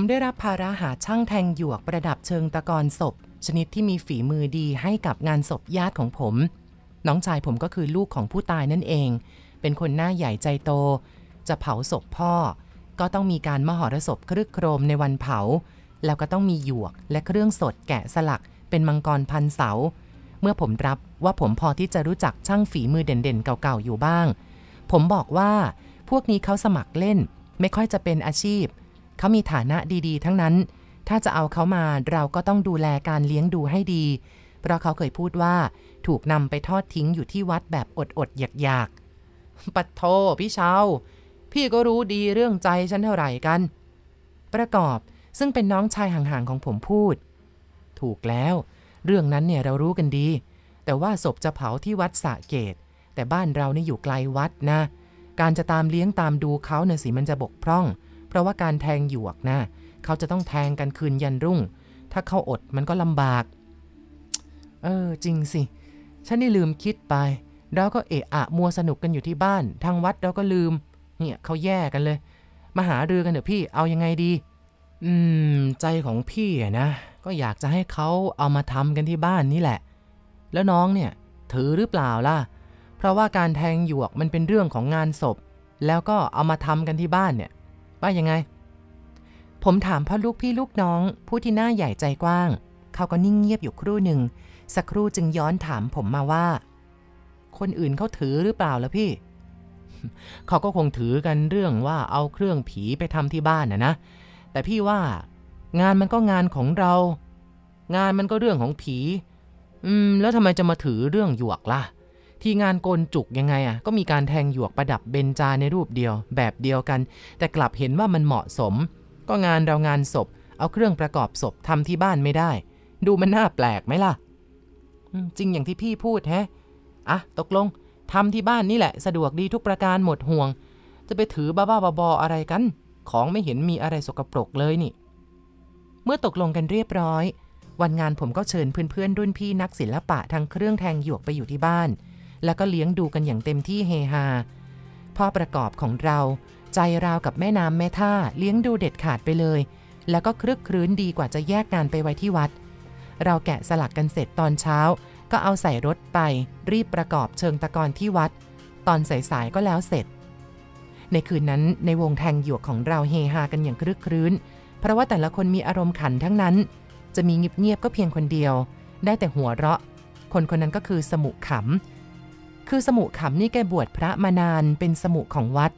ผมได้รับภาระหาช่างแทงหยวกประดับเชิงตะกอนศพ ชนิดที่มีฝีมือดีให้กับงานศพญาติของผม น้องชายผมก็คือลูกของผู้ตายนั่นเอง เป็นคนหน้าใหญ่ใจโต จะเผาศพพ่อ ก็ต้องมีการมหรสพครึกโครมในวันเผา แล้วก็ต้องมีหยวกและเครื่องสดแกะสลักเป็นมังกรพันเสา เมื่อผมรับว่าผมพอที่จะรู้จักช่างฝีมือเด่นๆ เก่าๆอยู่บ้าง ผมบอกว่าพวกนี้เขาสมัครเล่น ไม่ค่อยจะเป็นอาชีพเขามีฐานะ ดี ๆ ทั้งนั้น ถ้าจะเอาเขามา เราก็ต้องดูแลการเลี้ยงดูให้ดี เพราะเขาเคยพูดว่า ถูกนำไปทอดทิ้งอยู่ที่ วัด แบบ อดๆอยาก ๆ ปัดโทพี่เชาพี่ก็รู้ดีเรื่องใจ ฉัน เท่าไหร่กัน ประกอบ ซึ่งเป็นน้องชาย ห่าง ๆ ของผมพูด ถูกแล้ว เรื่องนั้นเนี่ย เรารู้กันดี แต่ว่า ศพ จะเผาที่ วัดสะเกตแต่ บ้าน เรา นี่ อยู่ ไกล วัด นะ การ จะ ตาม เลี้ยง ตาม ดูเขาเนี่ยสิ มัน จะ บกพร่องเพราะว่าการแทงหยวกนะ เขาจะต้องแทงกันคืนยันรุ่ง ถ้าเขาอดมันก็ลำบาก เออจริงสิ ฉันนี่ลืมคิดไป เราก็เอะอะมัวสนุกกันอยู่ที่บ้าน ทางวัดเราก็ลืม เนี่ยเขาแย่กันเลย มาหาเรือกันเถอะพี่ เอายังไงดี อืม ใจของพี่นะ ก็อยากจะให้เขาเอามาทำกันที่บ้านนี่แหละ แล้วน้องเนี่ยถือหรือเปล่าล่ะ เพราะว่าการแทงหยวกมันเป็นเรื่องของงานศพ แล้วก็เอามาทำกันที่บ้านเนี่ยว่ายังไง ผมถามพ่อลูกพี่ลูกน้อง ผู้ที่หน้าใหญ่ใจกว้าง เขาก็นิ่งเงียบอยู่ครู่หนึ่งสักครู่จึงย้อนถามผมมาว่า คนอื่นเขาถือหรือเปล่าล่ะพี่ เขาก็คงถือกันเรื่องว่า เอาเครื่องผีไปทำที่บ้านนะนะ แต่พี่ว่า งานมันก็งานของเรา งานมันก็เรื่องของผี อืม แล้วทำไมจะมาถือเรื่องหยวกล่ะที่งานโกนจุกยังไงอ่ะก็มีการแทงหยวกประดับเบญจาในรูปเดียว แบบเดียวกัน แต่กลับเห็นว่ามันเหมาะสม ก็งานเรางานศพเอาเครื่องประกอบศพทำที่บ้านไม่ได้ ดูมันน่าแปลกไหมล่ะจริงอย่างที่พี่พูดแฮะอ่ะตกลงทำที่บ้านนี่แหละสะดวกดีทุกประการหมดห่วง จะไปถือบ้าบ้าบออะไรกัน ของไม่เห็นมีอะไรสกปรกเลยนี่ เมื่อตกลงกันเรียบร้อย วันงานผมก็เชิญเพื่อนๆรุ่นพี่นักศิลปะทางเครื่องแทงหยวกไปอยู่ที่บ้านแล้วก็เลี้ยงดูกันอย่างเต็มที่เฮฮา พ่อประกอบของเรา ใจราวกับแม่น้ำแม่ท่าเลี้ยงดูเด็ดขาดไปเลย แล้วก็ครึกครื้นดีกว่าจะแยกงานไปไว้ที่วัด เราแกะสลักกันเสร็จตอนเช้า ก็เอาใส่รถไป รีบประกอบเชิงตะกอนที่วัด ตอนสายๆก็แล้วเสร็จ ในคืนนั้นในวงแทงหยวกของเราเฮฮากันอย่างครึกครื้น เพราะว่าแต่ละคนมีอารมณ์ขันทั้งนั้น จะมีเงียบๆก็เพียงคนเดียว ได้แต่หัวเราะ คนคนนั้นก็คือสมุขำคือสมุขำนี่แกบวชพระมานานเป็นสมุของวัด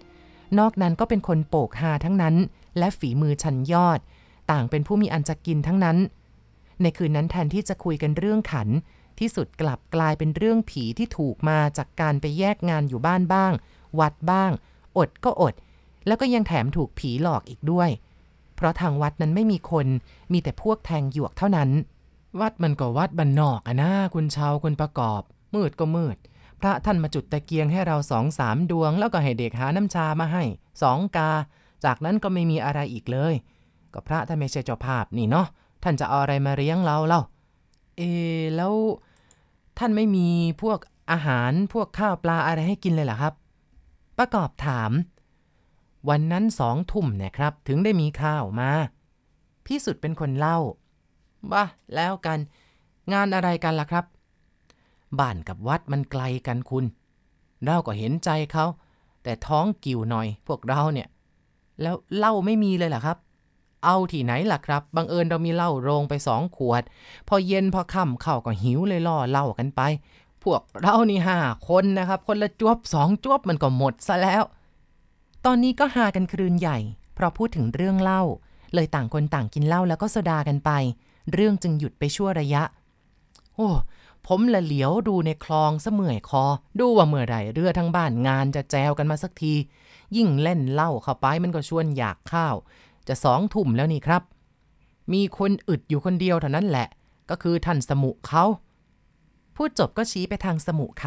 นอกนั้นก็เป็นคนโปกฮาทั้งนั้น และฝีมือชันยอด ต่างเป็นผู้มีอันจะกินทั้งนั้น ในคืนนั้นแทนที่จะคุยกันเรื่องขัน ที่สุดกลับกลายเป็นเรื่องผีที่ถูกมาจากการไปแยกงานอยู่บ้านบ้าง วัดบ้าง อดก็อด แล้วก็ยังแถมถูกผีหลอกอีกด้วย เพราะทางวัดนั้นไม่มีคนมีแต่พวกแทงหยวกเท่านั้น วัดมันก็วัดบันนอกอะนะคุณชาวคุณประกอบ มืดก็มืดพระท่านมาจุดตะเกียงให้เราสองสามดวง แล้วก็ให้เด็กหาน้ำชามาให้สองกา จากนั้นก็ไม่มีอะไรอีกเลย ก็พระท่านไม่ใช่เจ้าภาพนี่เนาะท่านจะเอาอะไรมาเลี้ยงเราเล่าเอแล้ว ท่านไม่มีพวกอาหารพวกข้าวปลาอะไรให้กินเลยเหรอครับ ประกอบถาม วันนั้นสองทุ่มนะครับ ถึงได้มีข้าวมา พี่สุดเป็นคนเล่าบ้าแล้วกัน งานอะไรกันล่ะครับบ้านกับวัดมันไกลกันคุณ เราก็เห็นใจเขาแต่ท้องกิ่วหน่อย พวกเราเนี่ย แล้วเหล้าไม่มีเลยลหรอครับ เอาที่ไหนล่ะครับบังเอิญเรามีเหล้าโรงไปสองขวด พอเย็นพอค่ำเข้าก็หิวเลยล่อเหล้ากันไป พวกเรานี่ห้าคนนะครับ คนละจวบสองจวบมันก็หมดซะแล้ว ตอนนี้ก็หากันครืนใหญ่เพราะพูดถึงเรื่องเหล้าเลยต่างคนต่างกินเหล้าแล้วก็โซดากันไป เรื่องจึงหยุดไปชั่วระยะ โอ้ผมละเหลียวดูในคลองเสมื่อยคอ ดูว่าเมื่อใดเรือทั้งบ้านงานจะแจวกันมาสักที ยิ่งเล่นเล่าเข้าไปมันก็ชวนอยากข้าว จะสองทุ่มแล้วนี่ครับ มีคนอึดอยู่คนเดียวเท่านั้นแหละ ก็คือท่านสมุเขาพูดจบก็ชี้ไปทางสมุข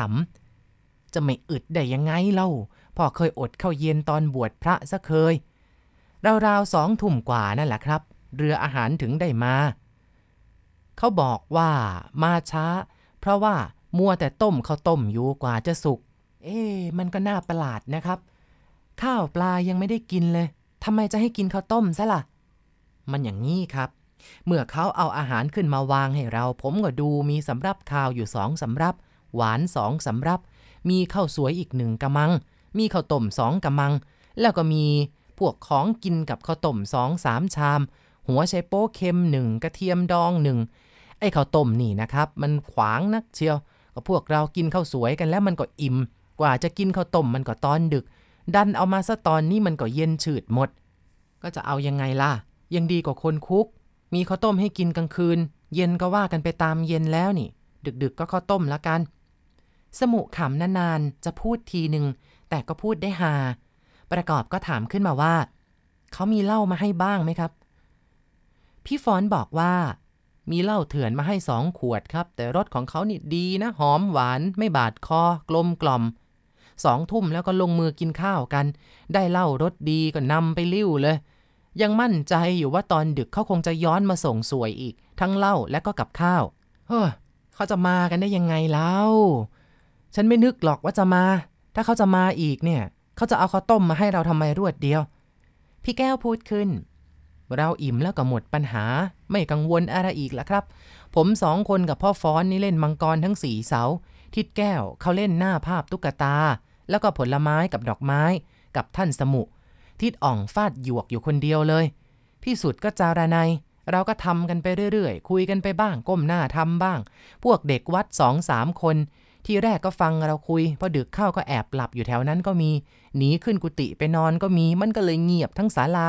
ำจะไม่อึดได้ยังไงเล่าพ่อเคยอดเข้าเย็นตอนบวชพระซะเคยราวๆสองทุ่มกว่านั่นแหละครับ เรืออาหารถึงได้มาเขาบอกว่ามาช้าเพราะว่ามัวแต่ต้มข้าวต้มอยู่กว่าจะสุก เอ๊มันก็น่าประหลาดนะครับ ข้าวปลายังไม่ได้กินเลยทำไมจะให้กินข้าวต้มซะละ่ะ มันอย่างนี้ครับ เมื่อเขาเอาอาหารขึ้นมาวางให้เรา ผมก็ดูมีสำรับข้าวอยู่สองสำรับ หวานสองสำรับ มีข้าวสวยอีกหนึ่งกะมัง มีข้าวต้มสองกะมัง แล้วก็มีพวกของกินกับข้าวต้มสองสามชาม หัวไชโป๊เค็มหนึ่งกระเทียมดองหนึ่งไอ้ข้าวต้มนี่นะครับ มันขวางนักเชียว ก็พวกเรากินข้าวสวยกันแล้วมันก็อิ่ม กว่าจะกินข้าวต้มมันก็ตอนดึก ดันเอามาซะตอนนี้มันก็เย็นฉืดหมด ก็จะเอายังไงล่ะ ยังดีกว่าคนคุก มีข้าวต้มให้กินกลางคืน เย็นก็ว่ากันไปตามเย็นแล้วนี่ ดึกๆก็ข้าวต้มละกัน สมุขำนานๆจะพูดทีหนึ่งแต่ก็พูดได้หา ประกอบก็ถามขึ้นมาว่าเขามีเหล้ามาให้บ้างไหมครับ พี่ฟอนบอกว่ามีเหล้าเถื่อนมาให้สองขวดครับ แต่รสของเขานี่ดีนะ หอมหวานไม่บาดคอกลมกล่อมสองทุ่มแล้วก็ลงมือกินข้าวกัน ได้เหล้ารสดีก็นำไปลิ้วเลยยังมั่นใจ อยู่ว่าตอนดึกเขาคงจะย้อนมาส่งสวยอีก ทั้งเหล้าและก็กับข้าว เฮ้อเขาจะมากันได้ยังไงเล่าฉันไม่นึกหรอกว่าจะมา ถ้าเขาจะมาอีกเนี่ย เขาจะเอาข้าวต้มมาให้เราทำไมรวดเดียว พี่แก้วพูดขึ้นเราอิ่มแล้วก็หมดปัญหา ไม่กังวลอะไรอีกละครับ ผมสองคนกับพ่อฟ้อนนี่เล่นมังกรทั้งสี่เสา ทิดแก้วเขาเล่นหน้าภาพตุ๊กตา แล้วก็ผลไม้กับดอกไม้กับท่านสมุ ทิดอ่องฟาดหยวกอยู่คนเดียวเลย พี่สุดก็จารนายเราก็ทำกันไปเรื่อย ๆ คุยกันไปบ้างก้มหน้าทำบ้าง พวกเด็กวัดสองสามคน ที่แรกก็ฟังเราคุย พอดึกเข้าก็แอบหลับอยู่แถวนั้นก็มีหนีขึ้นกุฏิไปนอนก็มีมันก็เลยเงียบทั้งศาลา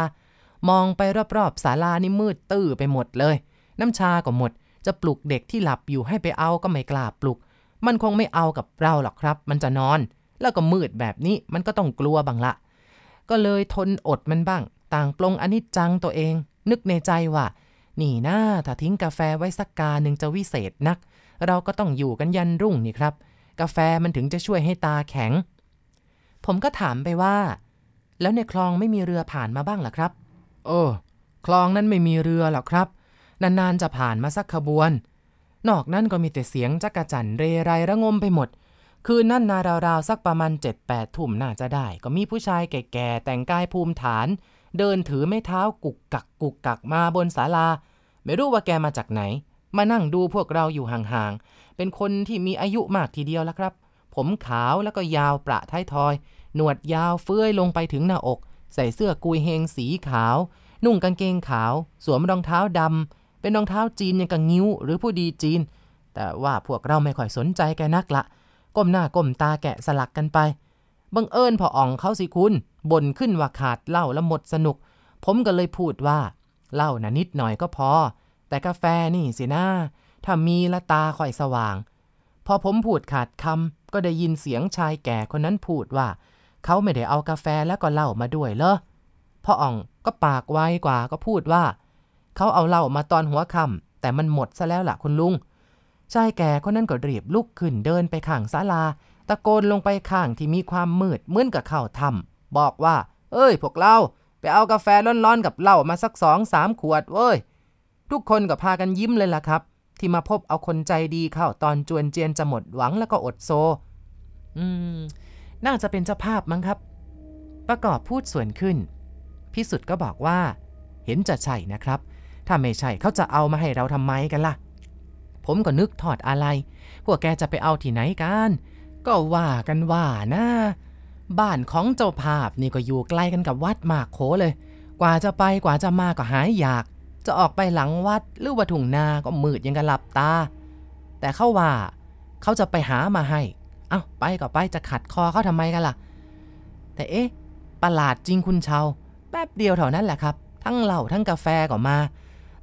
มองไปรอบๆศาลานี่มืดตื้อไปหมดเลย น้ำชาก็หมดจะปลุกเด็กที่หลับอยู่ให้ไปเอาก็ไม่กล้าปลุก มันคงไม่เอากับเราหรอกครับ มันจะนอนแล้วก็มืดแบบนี้มันก็ต้องกลัวบัางละ ก็เลยทนอดมันบ้าง ต่างปลงอนิจจังตัวเอง นึกในใจว่านี่นะถ้าทิ้งกาแฟไว้สักกาหนึ่งจะวิเศษนัก เราก็ต้องอยู่กันยันรุ่งนี่ครับ กาแฟมันถึงจะช่วยให้ตาแข็ง ผมก็ถามไปว่า แล้วในคลองไม่มีเรือผ่านมาบ้างหรอครับเออคลองนั้นไม่มีเรือหรอกครับ นาน ๆ จะผ่านมาสักขบวน นอกนั้นก็มีแต่เสียงจักระจันเรไรระงมไปหมด คืนนั่นนาราว ๆ สักประมาณเจ็ดแปดทุ่มน่าจะได้ ก็มีผู้ชายแก่ๆแต่งกายภูมิฐาน เดินถือไม้เท้ากุกกักกุกกักมาบนศาลา ไม่รู้ว่าแกมาจากไหน มานั่งดูพวกเราอยู่ห่าง ๆ เป็นคนที่มีอายุมากทีเดียวแล้วครับ ผมขาวแล้วก็ยาวประท้ายทอย หนวดยาวเฟื้อยลงไปถึงหน้าอกใส่เสื้อกุยเฮงสีขาว นุ่งกางเกงขาว สวมรองเท้าดำเป็นรองเท้าจีนอย่างกังนิ้วหรือผู้ดีจีน แต่ว่าพวกเราไม่ค่อยสนใจแกนักละก้มหน้าก้มตาแกะสลักกันไป บังเอิญพออ่องเขาสิคุณบ่นขึ้นว่าขาดเหล้าแล้วหมดสนุก ผมก็เลยพูดว่าเหล้านะนิดหน่อยก็พอ แต่กาแฟนี่สินะถ้ามีละตาค่อยสว่าง พอผมพูดขาดคำก็ได้ยินเสียงชายแก่คนนั้นพูดว่าเขาไม่ได้เอากาแฟแล้วก็เหล้ามาด้วยเหรอพ่ออ่องก็ปากไวกว่าก็พูดว่า เขาเอาเหล้ามาตอนหัวค่ำแต่มันหมดซะแล้วล่ะคุณลุงชายแก่คนนั้นก็รีบลุกขึ้นเดินไปข้างศาลา ตะโกนลงไปข้างที่มีความมืดเหมือนกับเข้าถ้ำบอกว่า เอ้ย พวกเรา ไปเอากาแฟร้อนๆ กับเหล้ามาสักสองสามขวดเว้ย ทุกคนก็พากันยิ้มเลยล่ะครับ ที่มาพบเอาคนใจดีเข้าตอนจวนเจียนจะหมดหวังแล้วก็อดโซ อืมน่าจะเป็นเจ้าภาพมั้งครับ ประกอบพูดส่วนขึ้น พิสุทธ์ก็บอกว่า เห็นจะใช่นะครับ ถ้าไม่ใช่เขาจะเอามาให้เราทำไมกันละ่ะ ผมก็นึกถอดอะไรพวกแกจะไปเอาที่ไหนกัน ก็ว่ากันว่านะ บ้านของเจ้าภาพนี่ก็อยู่ใกล้กันกับวัดมากโขเลย กว่าจะไปกว่าจะมาก็หายอยาก จะออกไปหลังวัด หรือว่าถุงนา ก็มืดยังกันหลับตา แต่เขาว่าเขาจะไปหามาให้เอา้าไปก็ไปจะขัดคอเขาทำไมกันล่ะแต่เอ๊ะประหลาดจริงคุณเชาแป๊บเดียวเท่านั้นแหละครับ ทั้งเหล้าทั้งกาแฟก็มา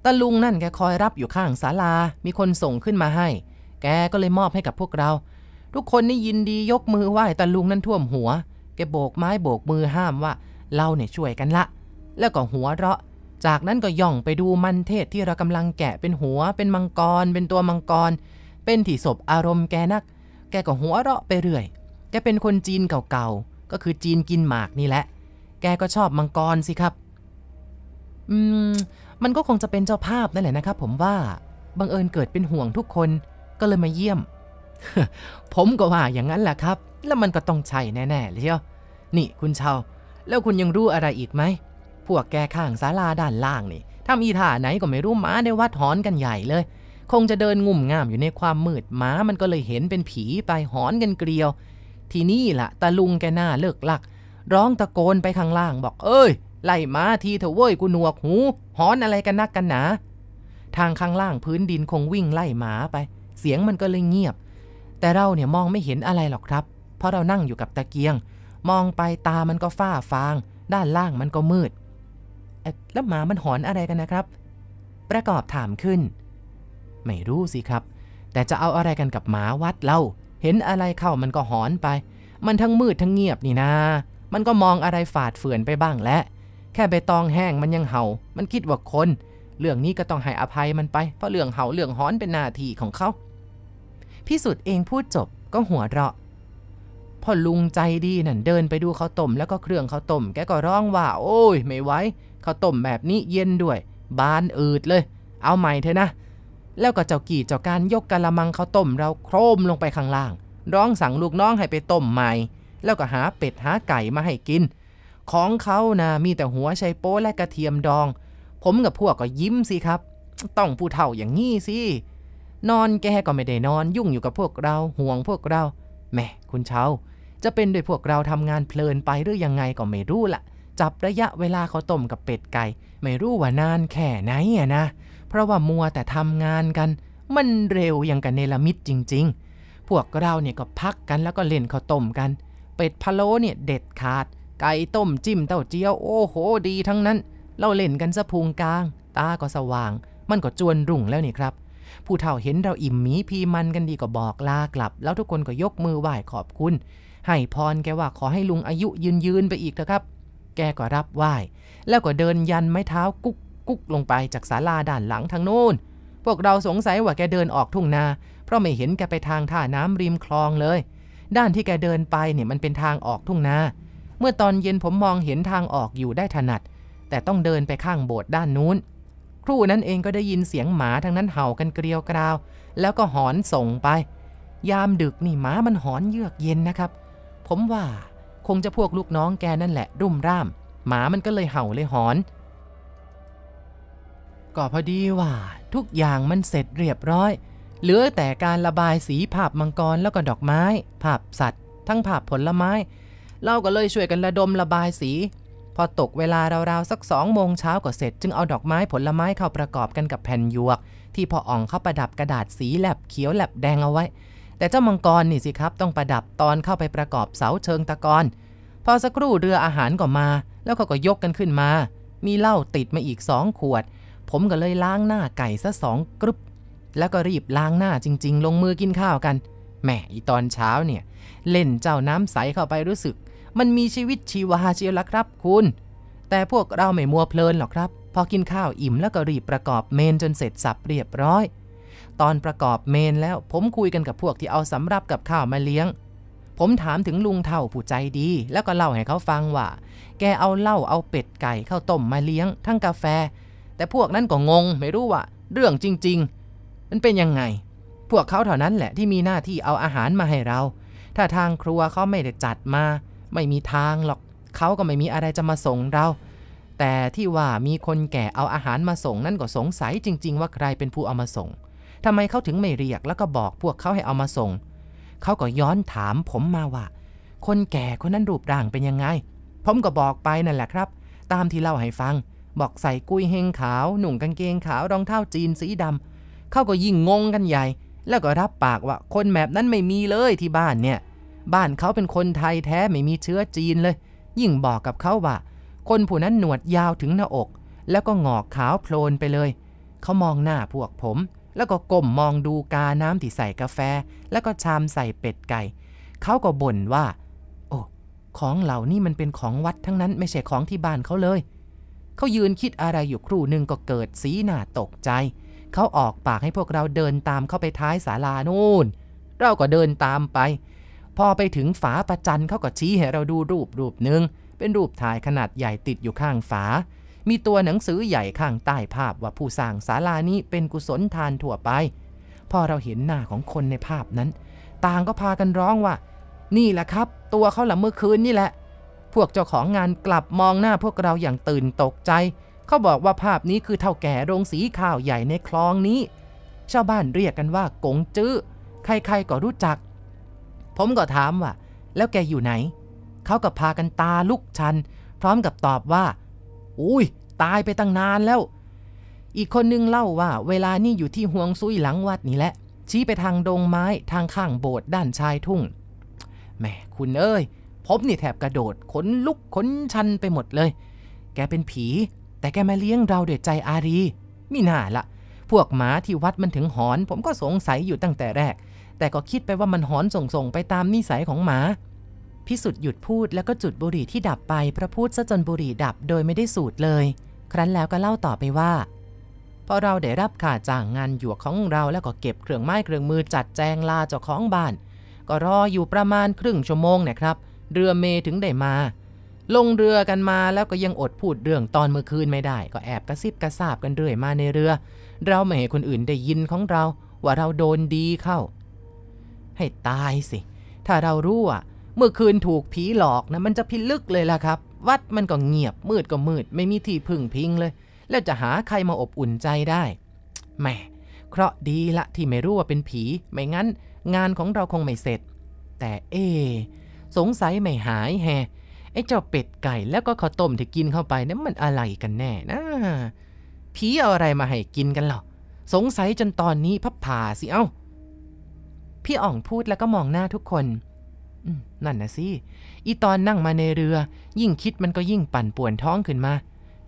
ตาลุงนั่นแกคอยรับอยู่ข้างศาลามีคนส่งขึ้นมาให้ แกก็เลยมอบให้กับพวกเรา ทุกคนนี่ยินดียกมือไหว้ตาลุงนั่นท่วมหัว แกโบกไม้โบกมือห้ามว่าเราเนี่ยช่วยกันละ แล้วก็หัวเราะ จากนั้นก็ย่องไปดูมันเทศที่เรากำลังแกะเป็นหัวเป็นมังกร เป็นตัวมังกร เป็นที่ศพอารมณ์แกนักแกก็หัวเราะไปเรื่อย แกเป็นคนจีนเก่าๆ ก็คือจีนกินหมากนี่แหละ แกก็ชอบมังกรสิครับ อืม มันก็คงจะเป็นเจ้าภาพนั่นแหละนะครับผมว่า บังเอิญเกิดเป็นห่วงทุกคน ก็เลยมาเยี่ยม ผมก็ว่าอย่างนั้นแหละครับ แล้วมันก็ต้องใช่แน่ๆ เลยเียวนี่คุณชาวแล้วคุณยังรู้อะไรอีกไหมพวกแกข้างศาลาด้านล่างนี่ทำอีท่าไหนก็ไม่รู้หมาในวัดหอนกันใหญ่เลยคงจะเดินงุ่มง่ามอยู่ในความมืดหมา มันก็เลยเห็นเป็นผีไปหอนกันเกลียว ทีนี่ละ่ะตาลุงแกหน้าเลิกลัก ร้องตะโกนไปข้างล่างบอกเอ้ยไล่หมาทีเถอะเว้ยกูหนวกหู หอนอะไรกันนักกันหนาทางข้างล่างพื้นดินคงวิ่งไล่หมาไป เสียงมันก็เลยเงียบ แต่เราเนี่ยมองไม่เห็นอะไรหรอกครับ เพราะเรานั่งอยู่กับตะเกียง มองไปตามันก็ฝ้าฟาง ด้านล่างมันก็มืดแล้วหมามันหอนอะไรกันนะครับ ประกอบถามขึ้นไม่รู้สิครับ แต่จะเอาอะไรกันกับหมาวัดเล่าเห็นอะไรเข้ามันก็หอนไป มันทั้งมืดทั้งเงียบนี่นา มันก็มองอะไรฝาดเฟือนไปบ้างและ แค่ใบตองแห้งมันยังเห่า มันคิดว่าคน เรื่องนี้ก็ต้องให้อภัยมันไป เพราะเรื่องเห่าเรื่องหอนเป็นหน้าที่ของเขาพิสุทธิ์เองพูดจบก็หัวเราะพ่อลุงใจดีนั่นเดินไปดูเขาต้มแล้วก็เครื่องเขาต้มแกก็ร้องว่า โอ้ย ไม่ไหวเขาต้มแบบนี้เย็นด้วยบานอืดเลย เอาใหม่เถอะนะแล้วก็เจ้ากี่เจ้าการยกกะละมังเขาต้มเราโครมลงไปข้างล่าง ร้องสั่งลูกน้องให้ไปต้มใหม่ แล้วก็หาเป็ดหาไก่มาให้กิน ของเขานะมีแต่หัวไชโป้และกระเทียมดอง ผมกับพวกก็ยิ้มสิครับ ต้องผู้เฒ่าอย่างงี้สิ นอนแกก็ไม่ได้นอนยุ่งอยู่กับพวกเรา ห่วงพวกเรา แม่คุณเชาจะเป็นด้วยพวกเราทำงานเพลินไปหรือยังไงก็ไม่รู้ละะจับระยะเวลาเขาต้มกับเป็ดไก่ ไม่รู้ว่านานแค่ไหนอะนะเพราะว่ามัวแต่ทำงานกัน มันเร็วอย่างกันเนลมิตจริง ๆ พวกเราเนี่ยก็พักกันแล้วก็เล่นข้าวต้มกัน เป็ดพะโล้เนี่ยเด็ดขาด ไก่ต้มจิ้มเต้าเจี้ยวโอ้โหดีทั้งนั้น เราเล่นกันสะพุงกลางตาก็สว่าง มันก็จวนรุ่งแล้วนี่ครับ ผู้เฒ่าเห็นเราอิ่มหมีพีมันกันดีก็บอกลากลับ แล้วทุกคนก็ยกมือไหว้ขอบคุณให้พรแกว่าขอให้ลุงอายุยืนยืนไปอีกเถอะครับ แกก็รับไหว้แล้วก็เดินยันไม้เท้ากุ๊กกุ๊กลงไปจากศาลาด้านหลังทางโน้น พวกเราสงสัยว่าแกเดินออกทุ่งนา เพราะไม่เห็นแกไปทางท่าน้ำริมคลองเลย ด้านที่แกเดินไปเนี่ยมันเป็นทางออกทุ่งนา เมื่อตอนเย็นผมมองเห็นทางออกอยู่ได้ถนัด แต่ต้องเดินไปข้างโบสถ์ด้านนู้น ครู่นั้นเองก็ได้ยินเสียงหมาทั้งนั้นเห่ากันเกลียวกราว แล้วก็หอนส่งไป ยามดึกนี่หมามันหอนเยือกเย็นนะครับ ผมว่าคงจะพวกลูกน้องแกนั่นแหละรุ่มร่าม หมามันก็เลยเห่าเลยหอนก็พอดีว่า ทุกอย่างมันเสร็จเรียบร้อย เหลือแต่การระบายสีภาพมังกรแล้วก็ดอกไม้ภาพสัตว์ ทั้งภาพผลไม้เราก็เลยช่วยกันระดมระบายสี พอตกเวลาราวๆสักสองโมงเช้าก็เสร็จจึงเอาดอกไม้ผลไม้เข้าประกอบกันกับแผ่นยวก ที่พออ่องเข้าประดับกระดาษสีแลบเขียวแลบแดงเอาไว้ แต่เจ้ามังกรนี่สิครับต้องประดับตอนเข้าไปประกอบเสาเชิงตะกอนพอสักครู่เรืออาหารก็มาแล้วเขาก็ยกกันขึ้นมา มีเหล้าติดมาอีกสองขวดผมก็เลยล้างหน้าไก่ซะสองกรุบแล้วก็รีบล้างหน้าจริง ๆ ลงมือกินข้าวกัน แหมอีตอนเช้าเนี่ย เล่นเจ้าน้ำใสเข้าไปรู้สึก มันมีชีวิตชีวาเชียวละครับคุณ แต่พวกเราไม่มัวเพลินหรอกครับ พอกินข้าวอิ่มแล้วก็รีบประกอบเมนจนเสร็จสับเรียบร้อย ตอนประกอบเมนแล้วผมคุยกันกับพวกที่เอาสำรับกับข้าวมาเลี้ยง ผมถามถึงลุงเท่าผู้ใจดี แล้วก็เล่าให้เขาฟังว่า แกเอาเหล้าเอาเป็ดไก่ข้าวต้มมาเลี้ยง ทั้งกาแฟแต่พวกนั้นก็งง ไม่รู้ว่า เรื่องจริงๆมันเป็นยังไง พวกเขาเท่านั้นแหละที่มีหน้าที่เอาอาหารมาให้เรา ถ้าทางครัวเขาไม่ได้จัดมา ไม่มีทางหรอก เขาก็ไม่มีอะไรจะมาส่งเรา แต่ที่ว่ามีคนแก่เอาอาหารมาส่ง นั่นก็สงสัยจริง ๆ ว่าใครเป็นผู้เอามาส่งทำไมเขาถึงไม่เรียกแล้วก็บอกพวกเขาให้เอามาส่ง เขาก็ย้อนถามผมมาว่าคนแก่คนนั้นรูปร่างเป็นยังไงผมก็บอกไปนั่นแหละครับ ตามที่เล่าให้ฟังบอกใส่กุ้ยเฮงขาวหนุ่งกางเกงขาว รองเท้าจีนสีดำเขาก็ยิ่งงงกันใหญ่แล้วก็รับปากว่า คนแบบนั้นไม่มีเลยที่บ้านเนี่ย บ้านเขาเป็นคนไทยแท้ไม่มีเชื้อจีนเลย ยิ่งบอกกับเขาว่า คนผู้นั้นหนวดยาวถึงหน้าอก แล้วก็หงอกขาวโพลนไปเลยเขามองหน้าพวกผม แล้วก็ก้มมองดูกาน้ำที่ใส่กาแฟ แล้วก็ชามใส่เป็ดไก่เขาก็บ่นว่า โอ้ของเหล่านี้มันเป็นของวัดทั้งนั้นไม่ใช่ของที่บ้านเขาเลยเขายืนคิดอะไรอยู่ครู่หนึ่งก็เกิดสีหน้าตกใจ เขาออกปากให้พวกเราเดินตามเข้าไปท้ายศาลานูน่น เราก็เดินตามไป พอไปถึงฝาประจันเขาก็ชี้ให้เราดูรูปรูปหนึ่งเป็นรูปถ่ายขนาดใหญ่ติดอยู่ข้างฝา มีตัวหนังสือใหญ่ข้างใต้ภาพว่าผู้สร้างศาลานี้เป็นกุศลทานทั่วไป พอเราเห็นหน้าของคนในภาพนั้น ต่างก็พากันร้องว่า นี่แหละครับ ตัวเขาหละเมื่อคืนนี่แหละพวกเจ้าของงานกลับมองหน้าพวกเราอย่างตื่นตกใจ เขาบอกว่าภาพนี้คือเท่าแก่โรงสีข้าวใหญ่ในคลองนี้ชาวบ้านเรียกกันว่ากงจื้อ ใครๆก็รู้จัก ผมก็ถามว่า แล้วแกอยู่ไหน เขาก็พากันตาลุกชัน พร้อมกับตอบว่า อุ้ยตายไปตั้งนานแล้ว อีกคนนึงเล่าว่า เวลานี่อยู่ที่ห่วงซุยหลังวัดนี่แหละ ชี้ไปทางดงไม้ทางข้างโบสถ์ด้านชายทุ่ง แหมคุณเอ้ยผมนี่แถบกระโดดขนลุกขนชันไปหมดเลย แกเป็นผี แต่แกมาเลี้ยงเราเด็ดใจอารี มีหน่าละ พวกหมาที่วัดมันถึงหอน ผมก็สงสัยอยู่ตั้งแต่แรก แต่ก็คิดไปว่ามันหอนส่ง ๆ ไปตามนิสัยของหมา พิสุทธิ์หยุดพูดแล้วก็จุดบุหรี่ที่ดับไปพระพูดซะจนบุหรี่ดับโดยไม่ได้สูตรเลย ครั้นแล้วก็เล่าต่อไปว่าพอเราได้รับค่าจ้างงานหยวกของเราแล้วก็เก็บเครื่องไม้เครื่องมือจัดแจงลาเจ้าของบ้าน ก็รออยู่ประมาณครึ่งชั่วโมงนะครับเรือเมถึงได้มา ลงเรือกันมาแล้วก็ยังอดพูดเรื่องตอนเมื่อคืนไม่ได้ ก็แอบกระซิบกระซาบกันเรื่อยมาในเรือ เราไม่ให้คนอื่นได้ยินของเรา ว่าเราโดนดีเข้า ให้ตายสิ ถ้าเรารู้อ่ะเมื่อคืนถูกผีหลอกนะมันจะพิลึกเลยล่ะครับ วัดมันก็เงียบมืดก็มืด ไม่มีที่พึ่งพิงเลย แล้วจะหาใครมาอบอุ่นใจได้แหมเคราะดีละที่ไม่รู้ว่าเป็นผีไม่งั้น งานของเราคงไม่เสร็จ แต่เอสงสัย ไม่หาย แฮ ไอ้เจ้าเป็ดไก่ แล้วก็ข้าวต้มที่กินเข้าไปนั้นมันอะไรกันแน่นะผีเอาอะไรมาให้กินกันหรอ สงสัยจนตอนนี้พับผ่าสิ เอา้า พี่อ่องพูดแล้วก็มองหน้าทุกคน นั่นนะสิ อีตอนนั่งมาในเรือ ยิ่งคิดมันก็ยิ่งปั่นป่วนท้องขึ้นมา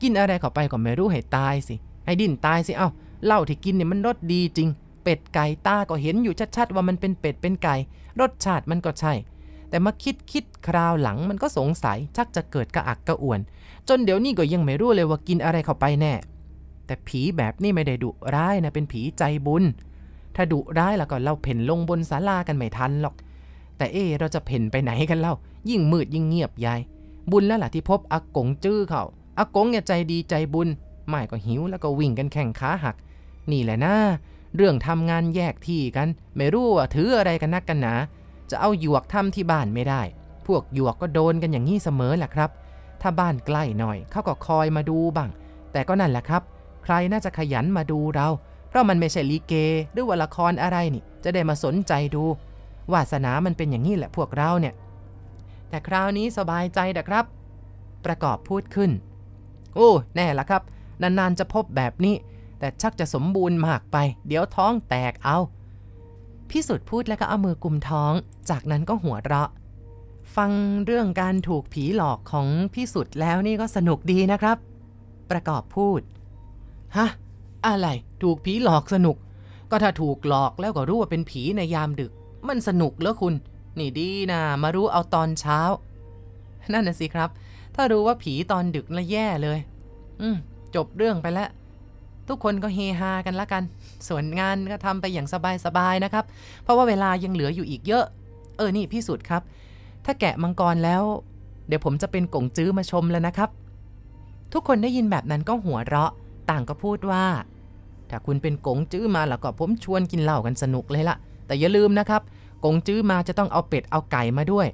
กินอะไรเข้าไปก็ไม่รู้ให้ตายสิ ให้ดิ้นตายสิเอา้าเหล้าที่กินเนี่ยมันรสดีจริง เป็ดไก่ตาก็เห็นอยู่ชัดๆว่ามันเป็นเป็ดเป็นไก่ รสชาติมันก็ใช่แต่มาคิดคิดคราวหลัง มันก็สงสัย ชักจะเกิดกระอักกระอ่วน จนเดี๋ยวนี้ก็ยังไม่รู้เลยว่ากินอะไรเข้าไปแน่ แต่ผีแบบนี้ไม่ได้ดุร้ายนะ เป็นผีใจบุญ ถ้าดุร้ายแล้วก็เราเพ่นลงบนศาลากันไม่ทันหรอก แต่เอเราจะเพ่นไปไหนกันเล่ายิ่งมืดยิ่งเงียบยาย บุญแล้วล่ะที่พบอากงจื้อเขาอากงเนี่ยใจดีใจบุญไม่ก็หิวแล้วก็วิ่งกันแข่งขาหัก นี่แหละนะเรื่องทำงานแยกที่กัน ไม่รู้ว่าถืออะไรกันนักกันหนาะจะเอาหยวกทำที่บ้านไม่ได้ พวกหยวกก็โดนกันอย่างนี้เสมอแหละครับ ถ้าบ้านใกล้หน่อย เขาก็คอยมาดูบ้าง แต่ก็นั่นแหละครับ ใครน่าจะขยันมาดูเรา เพราะมันไม่ใช่ลิเกหรือว่าละครอะไรนี่ จะได้มาสนใจดูวาสนามันเป็นอย่างนี้แหละพวกเราเนี่ย แต่คราวนี้สบายใจนะครับ ประกอบพูดขึ้น โอ้ แน่ละครับ นานๆ จะพบแบบนี้ แต่ชักจะสมบูรณ์มากไป เดี๋ยวท้องแตกเอาพิสุทธ์พูดแล้วก็เอามือกุมท้อง จากนั้นก็หัวเราะ ฟังเรื่องการถูกผีหลอกของพิสุทธ์แล้วนี่ก็สนุกดีนะครับ ประกอบพูด ฮะ อะไรถูกผีหลอกสนุก ก็ถ้าถูกหลอกแล้วก็รู้ว่าเป็นผีในยามดึก มันสนุกเหรอคุณ นี่ดีนะ มารู้เอาตอนเช้า นั่นน่ะสิครับ ถ้ารู้ว่าผีตอนดึกละแย่เลย อืม จบเรื่องไปแล้วทุกคนก็เฮฮากันละกันส่วนงานก็ทำไปอย่างสบายๆ นะครับ เพราะว่าเวลายังเหลืออยู่อีกเยอะ เออนี่พี่สุดครับ ถ้าแกะมังกรแล้ว เดี๋ยวผมจะเป็นกงจื้อมาชมแล้วนะครับ ทุกคนได้ยินแบบนั้นก็หัวเราะ ต่างก็พูดว่า ถ้าคุณเป็นกงจื้อมาแล้วก็ผมชวนกินเหล้ากันสนุกเลยละ แต่อย่าลืมนะครับกงจื้อมาจะต้องเอาเป็ดเอาไก่มาด้วย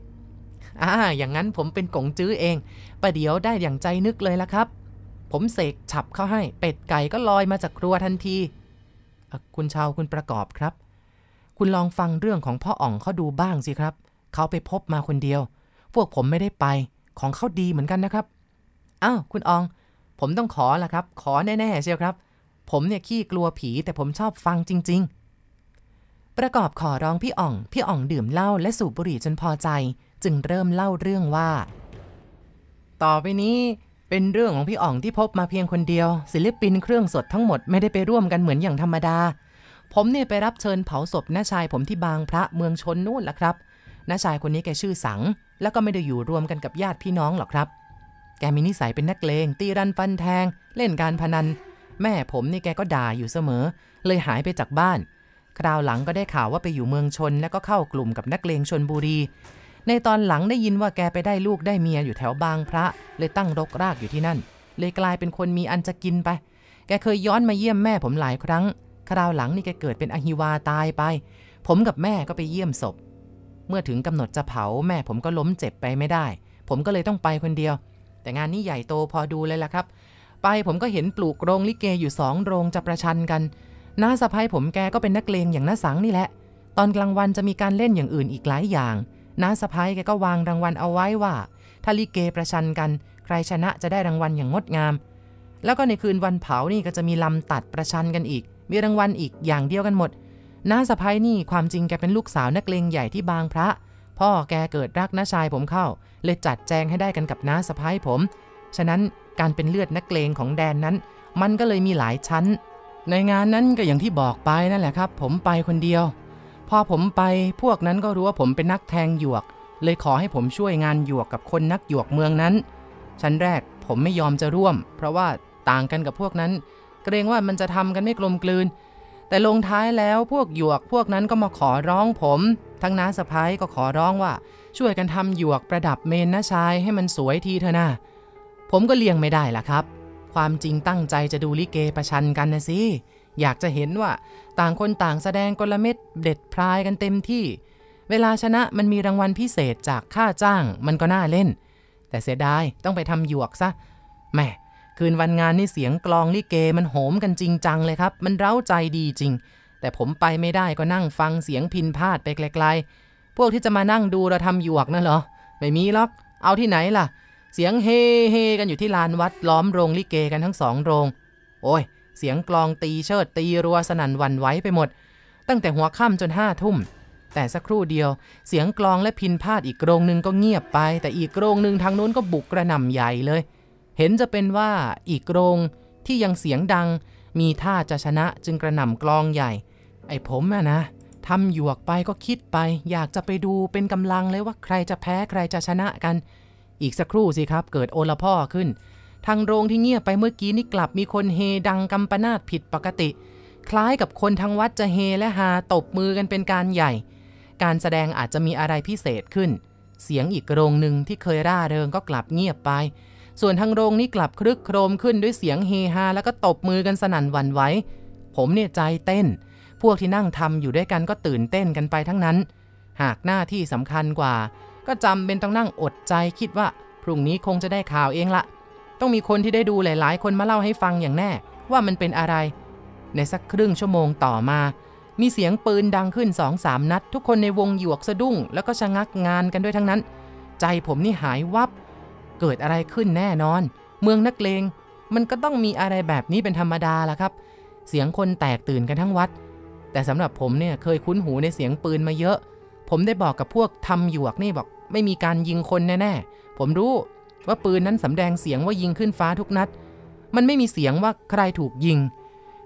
อ่า อย่างนั้นผมเป็นกงจื้อเองประเดี๋ยวได้อย่างใจนึกเลยละครับ ผมเสกฉับเข้าให้ เป็ดไก่ก็ลอยมาจากครัวทันทีคุณชาวคุณประกอบครับ คุณลองฟังเรื่องของพ่ออ่องเขาดูบ้างสิครับ เขาไปพบมาคนเดียว พวกผมไม่ได้ไป ของเขาดีเหมือนกันนะครับอ้าวคุณอองผมต้องขอละครับ ขอแน่ๆเชียวครับ ผมเนี่ยขี้กลัวผีแต่ผมชอบฟังจริง ๆ ประกอบขอร้องพี่อ่องพี่อ่องดื่มเหล้าและสูบบุหรี่จนพอใจ จึงเริ่มเล่าเรื่องว่า ต่อไปนี้เป็นเรื่องของพี่อ่องที่พบมาเพียงคนเดียวศิลปินเครื่องสดทั้งหมดไม่ได้ไปร่วมกันเหมือนอย่างธรรมดา ผมเนี่ยไปรับเชิญเผาศพน้าชายผมที่บางพระเมืองชนนู่นละครับน้าชายคนนี้แกชื่อสัง แล้วก็ไม่ได้อยู่รวมกันกับญาติพี่น้องหรอกครับ แกมีนิสัยเป็นนักเลงตีรันฟันแทง เล่นการพนัน แม่ผมนี่แกก็ด่าอยู่เสมอ เลยหายไปจากบ้าน คราวหลังก็ได้ข่าวว่าไปอยู่เมืองชน แล้วก็เข้ากลุ่มกับนักเลงชนบุรีในตอนหลังได้ยินว่าแกไปได้ลูกได้เมียอยู่แถวบางพระ เลยตั้งรกรากอยู่ที่นั่น เลยกลายเป็นคนมีอันจะกินไป แกเคยย้อนมาเยี่ยมแม่ผมหลายครั้ง คราวหลังนี่แกเกิดเป็นอหิวาตายไป ผมกับแม่ก็ไปเยี่ยมศพ เมื่อถึงกำหนดจะเผาแม่ผมก็ล้มเจ็บไปไม่ได้ ผมก็เลยต้องไปคนเดียว แต่งานนี้ใหญ่โตพอดูเลยล่ะครับ ไปผมก็เห็นปลูกโรงลิเกอยู่สองโรงจะประชันกันน้าสะพ้ายผมแกก็เป็นนักเลงอย่างน้าสังนี่แหละ ตอนกลางวันจะมีการเล่นอย่างอื่นอีกหลายอย่างน้าสะพ้ายแกก็วางรางวัลเอาไว้ว่า ถ้าลิเกประชันกัน ใครชนะจะได้รางวัลอย่างงดงาม แล้วก็ในคืนวันเผานี่ก็จะมีลำตัดประชันกันอีก มีรางวัลอีกอย่างเดียวกันหมดน้าสะพ้ายนี่ความจริง แกเป็นลูกสาวนักเลงใหญ่ที่บางพระ พ่อแกเกิดรักน้าชายผมเข้าเลยจัดแจงให้ได้กันกับน้าสะพ้ายผม ฉะนั้นการเป็นเลือดนักเลงของแดนนั้น มันก็เลยมีหลายชั้น ในงานนั้นก็อย่างที่บอกไปนั่นแหละครับ ผมไปคนเดียวพอผมไปพวกนั้นก็รู้ว่าผมเป็นนักแทงหยวก เลยขอให้ผมช่วยงานหยวกกับคนนักหยวกเมืองนั้นชั้นแรกผมไม่ยอมจะร่วม เพราะว่าต่างกันกับพวกนั้น เกรงว่ามันจะทำกันไม่กลมกลืน แต่ลงท้ายแล้วพวกหยวก พวกนั้นก็มาขอร้อง ผม ทั้งน้าสะพ้ายก็ขอร้องว่า ช่วยกันทำหยวกประดับเมนนะชายให้มันสวยทีเถอะนะ ผมก็เลี่ยงไม่ได้ล่ะครับ ความจริงตั้งใจจะดูลิเกประชันกันนะสิอยากจะเห็นว่าต่างคนต่างแสดงกลเม็ดเด็ดพรายกันเต็มที่ เวลาชนะมันมีรางวัลพิเศษจากค่าจ้าง มันก็น่าเล่น แต่เสียดายต้องไปทำหยวกซะแหมคืนวันงานนี่เสียงกลองลิเกมันโหมกันจริงจังเลยครับ มันเร้าใจดีจริง แต่ผมไปไม่ได้ก็นั่งฟังเสียงพินพาดไปไกลๆพวกที่จะมานั่งดูเราทำหยวกนั่นเหรอไม่มีหรอก เอาที่ไหนล่ะเสียงเฮเฮกันอยู่ที่ลานวัดล้อมโรงลิเกกันทั้งสองโรง โอ้ยเสียงกลองตีเชิด ตีรัวสนั่นวันไว้ไปหมด ตั้งแต่หัวค่ำจนห้าทุ่มแต่สักครู่เดียว เสียงกลองและพินพาดอีกโรงหนึ่งก็เงียบไป แต่อีกโรงหนึ่งทางนู้นก็บุกกระหน่ำใหญ่เลย เห็นจะเป็นว่าอีกโรงที่ยังเสียงดังมีท่าจะชนะจึงกระหน่ำกลองใหญ่ ไอ้ผมอะนะทำหยวกไปก็คิดไปอยากจะไปดูเป็นกำลังเลยว่าใครจะแพ้ใครจะชนะกัน อีกสักครู่สิครับเกิดโอลพ่อขึ้นทางโรงที่เงียบไปเมื่อกี้นี่กลับมีคนเฮดังกำปนาตผิดปกติ คล้ายกับคนทั้งวัดจะเฮและฮาตบมือกันเป็นการใหญ่ การแสดงอาจจะมีอะไรพิเศษขึ้น เสียงอีกโรงหนึ่งที่เคยร่าเริงก็กลับเงียบไป ส่วนทางโรงนี่กลับครึกโครมขึ้นด้วยเสียงเฮฮาแล้วก็ตบมือกันสนั่นวันไหวผมเนี่ยใจเต้น พวกที่นั่งทำอยู่ด้วยกันก็ตื่นเต้นกันไปทั้งนั้น หากหน้าที่สำคัญกว่า ก็จำเป็นต้องนั่งอดใจคิดว่า พรุ่งนี้คงจะได้ข่าวเองละต้องมีคนที่ได้ดูหลายๆคนมาเล่าให้ฟังอย่างแน่ว่ามันเป็นอะไร ในสักครึ่งชั่วโมงต่อมา มีเสียงปืนดังขึ้นสองสามนัดทุกคนในวงหยวกสะดุ้งแล้วก็ชะงักงานกันด้วยทั้งนั้น ใจผมนี่หายวับเกิดอะไรขึ้นแน่นอน เมืองนักเลงมันก็ต้องมีอะไรแบบนี้เป็นธรรมดาล่ะครับ เสียงคนแตกตื่นกันทั้งวัด แต่สำหรับผมเนี่ยเคยคุ้นหูในเสียงปืนมาเยอะ ผมได้บอกกับพวกทำหยวกนี่บอก ไม่มีการยิงคนแน่ๆ ผมรู้ว่าปืนนั้นสำแดงเสียงว่ายิงขึ้นฟ้าทุกนัด มันไม่มีเสียงว่าใครถูกยิง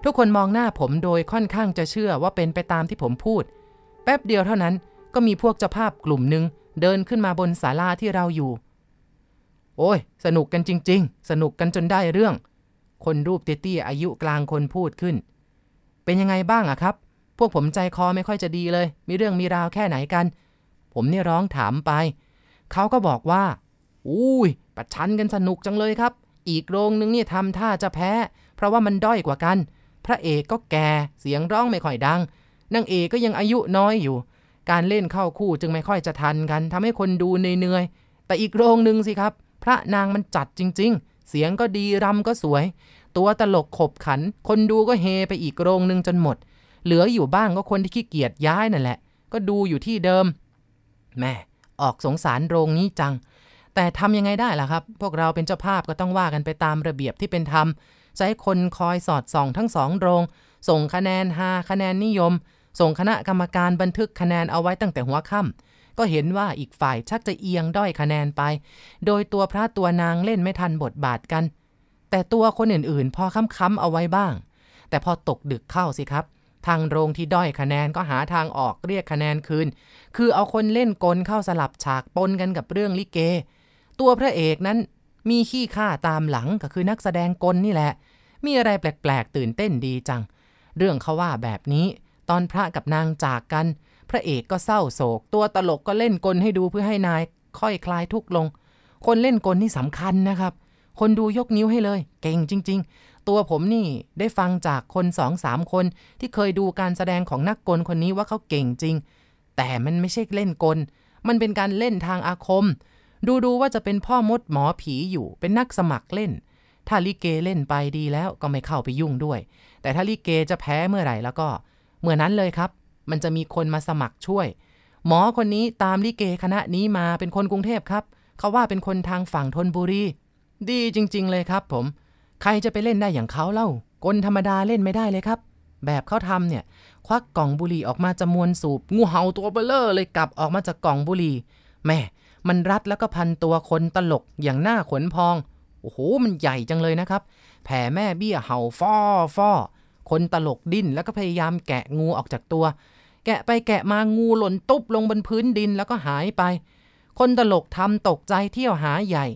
ทุกคนมองหน้าผมโดยค่อนข้างจะเชื่อว่าเป็นไปตามที่ผมพูด แป๊บเดียวเท่านั้น ก็มีพวกเจ้าภาพกลุ่มหนึ่งเดินขึ้นมาบนศาลาที่เราอยู่ โอ้ย สนุกกันจริง ๆ สนุกกันจนได้เรื่อง คนรูปเตี้ยๆอายุกลางคนพูดขึ้น เป็นยังไงบ้างอะครับ พวกผมใจคอไม่ค่อยจะดีเลย มีเรื่องมีราวแค่ไหนกัน ผมเนี่ยร้องถามไป เขาก็บอกว่าอุ้ยประชันกันสนุกจังเลยครับ อีกโรงนึงเนี่ยทำท่าจะแพ้เพราะว่ามันด้อยกว่ากัน พระเอกก็แก่เสียงร้องไม่ค่อยดัง นางเอกก็ยังอายุน้อยอยู่ การเล่นเข้าคู่จึงไม่ค่อยจะทันกัน ทำให้คนดูเหนื่อยๆแต่อีกโรงหนึ่งสิครับ พระนางมันจัดจริงๆ เสียงก็ดีรำก็สวย ตัวตลกขบขัน คนดูก็เฮไปอีกโรงหนึ่งจนหมด เหลืออยู่บ้างก็คนที่ขี้เกียจย้ายนั่นแหละ ก็ดูอยู่ที่เดิม แม่ออกสงสารโรงนี้จังแต่ทำยังไงได้ล่ะครับ พวกเราเป็นเจ้าภาพก็ต้องว่ากันไปตามระเบียบที่เป็นธรรมจะให้คนคอยสอดส่อง ทั้งสองโรง ส่งคะแนนหาคะแนนนิยม ส่งคณะกรรมการบันทึกคะแนนเอาไว้ตั้งแต่หัวค่ำก็เห็นว่าอีกฝ่ายชักจะเอียงด้อยคะแนนไป โดยตัวพระตัวนางเล่นไม่ทันบทบาทกัน แต่ตัวคนอื่นๆพอค้ำๆเอาไว้บ้าง แต่พอตกดึกเข้าสิครับ ทางโรงที่ด้อยคะแนนก็หาทางออกเรียกคะแนนคืนคือเอาคนเล่นกลเข้าสลับฉากปนกันกับเรื่องลิเกตัวพระเอกนั้นมีขี้ข้าตามหลังก็คือนักแสดงกลนี่แหละ มีอะไรแปลกๆตื่นเต้นดีจัง เรื่องเขาว่าแบบนี้ ตอนพระกับนางจากกัน พระเอกก็เศร้าโศก ตัวตลกก็เล่นกลให้ดูเพื่อให้นายค่อยคลายทุกลง คนเล่นกลนี่สำคัญนะครับ คนดูยกนิ้วให้เลย เก่งจริงๆ ตัวผมนี่ได้ฟังจากคนสองสามคนที่เคยดูการแสดงของนักกลคนนี้ว่าเขาเก่งจริง แต่มันไม่ใช่เล่นกล มันเป็นการเล่นทางอาคมดูดูว่าจะเป็นพ่อมดหมอผีอยู่ เป็นนักสมัครเล่น ถ้าลิเกเล่นไปดีแล้วก็ไม่เข้าไปยุ่งด้วย แต่ถ้าลิเกจะแพ้เมื่อไหร่แล้วก็เมื่อนั้นเลยครับ มันจะมีคนมาสมัครช่วย หมอคนนี้ตามลิเกคณะนี้มาเป็นคนกรุงเทพครับ เขาว่าเป็นคนทางฝั่งธนบุรี ดีจริงๆเลยครับผม ใครจะไปเล่นได้อย่างเขาเล่าคนธรรมดาเล่นไม่ได้เลยครับ แบบเขาทำเนี่ย ควักกล่องบุหรี่ออกมาจะมวนสูบงูเห่าตัวเบลเลอร์เลยกลับออกมาจากกล่องบุหรี่แม่มันรัดแล้วก็พันตัวคนตลกอย่างหน้าขนพอง โอ้โหมันใหญ่จังเลยนะครับ แผ่แม่เบี้ยเห่าฟอฟอคนตลกดิ้นแล้วก็พยายามแกะงูออกจากตัว แกะไปแกะมางูหล่นตุ๊บลงบนพื้นดินแล้วก็หายไป คนตลกทำตกใจเที่ยวหาใหญ่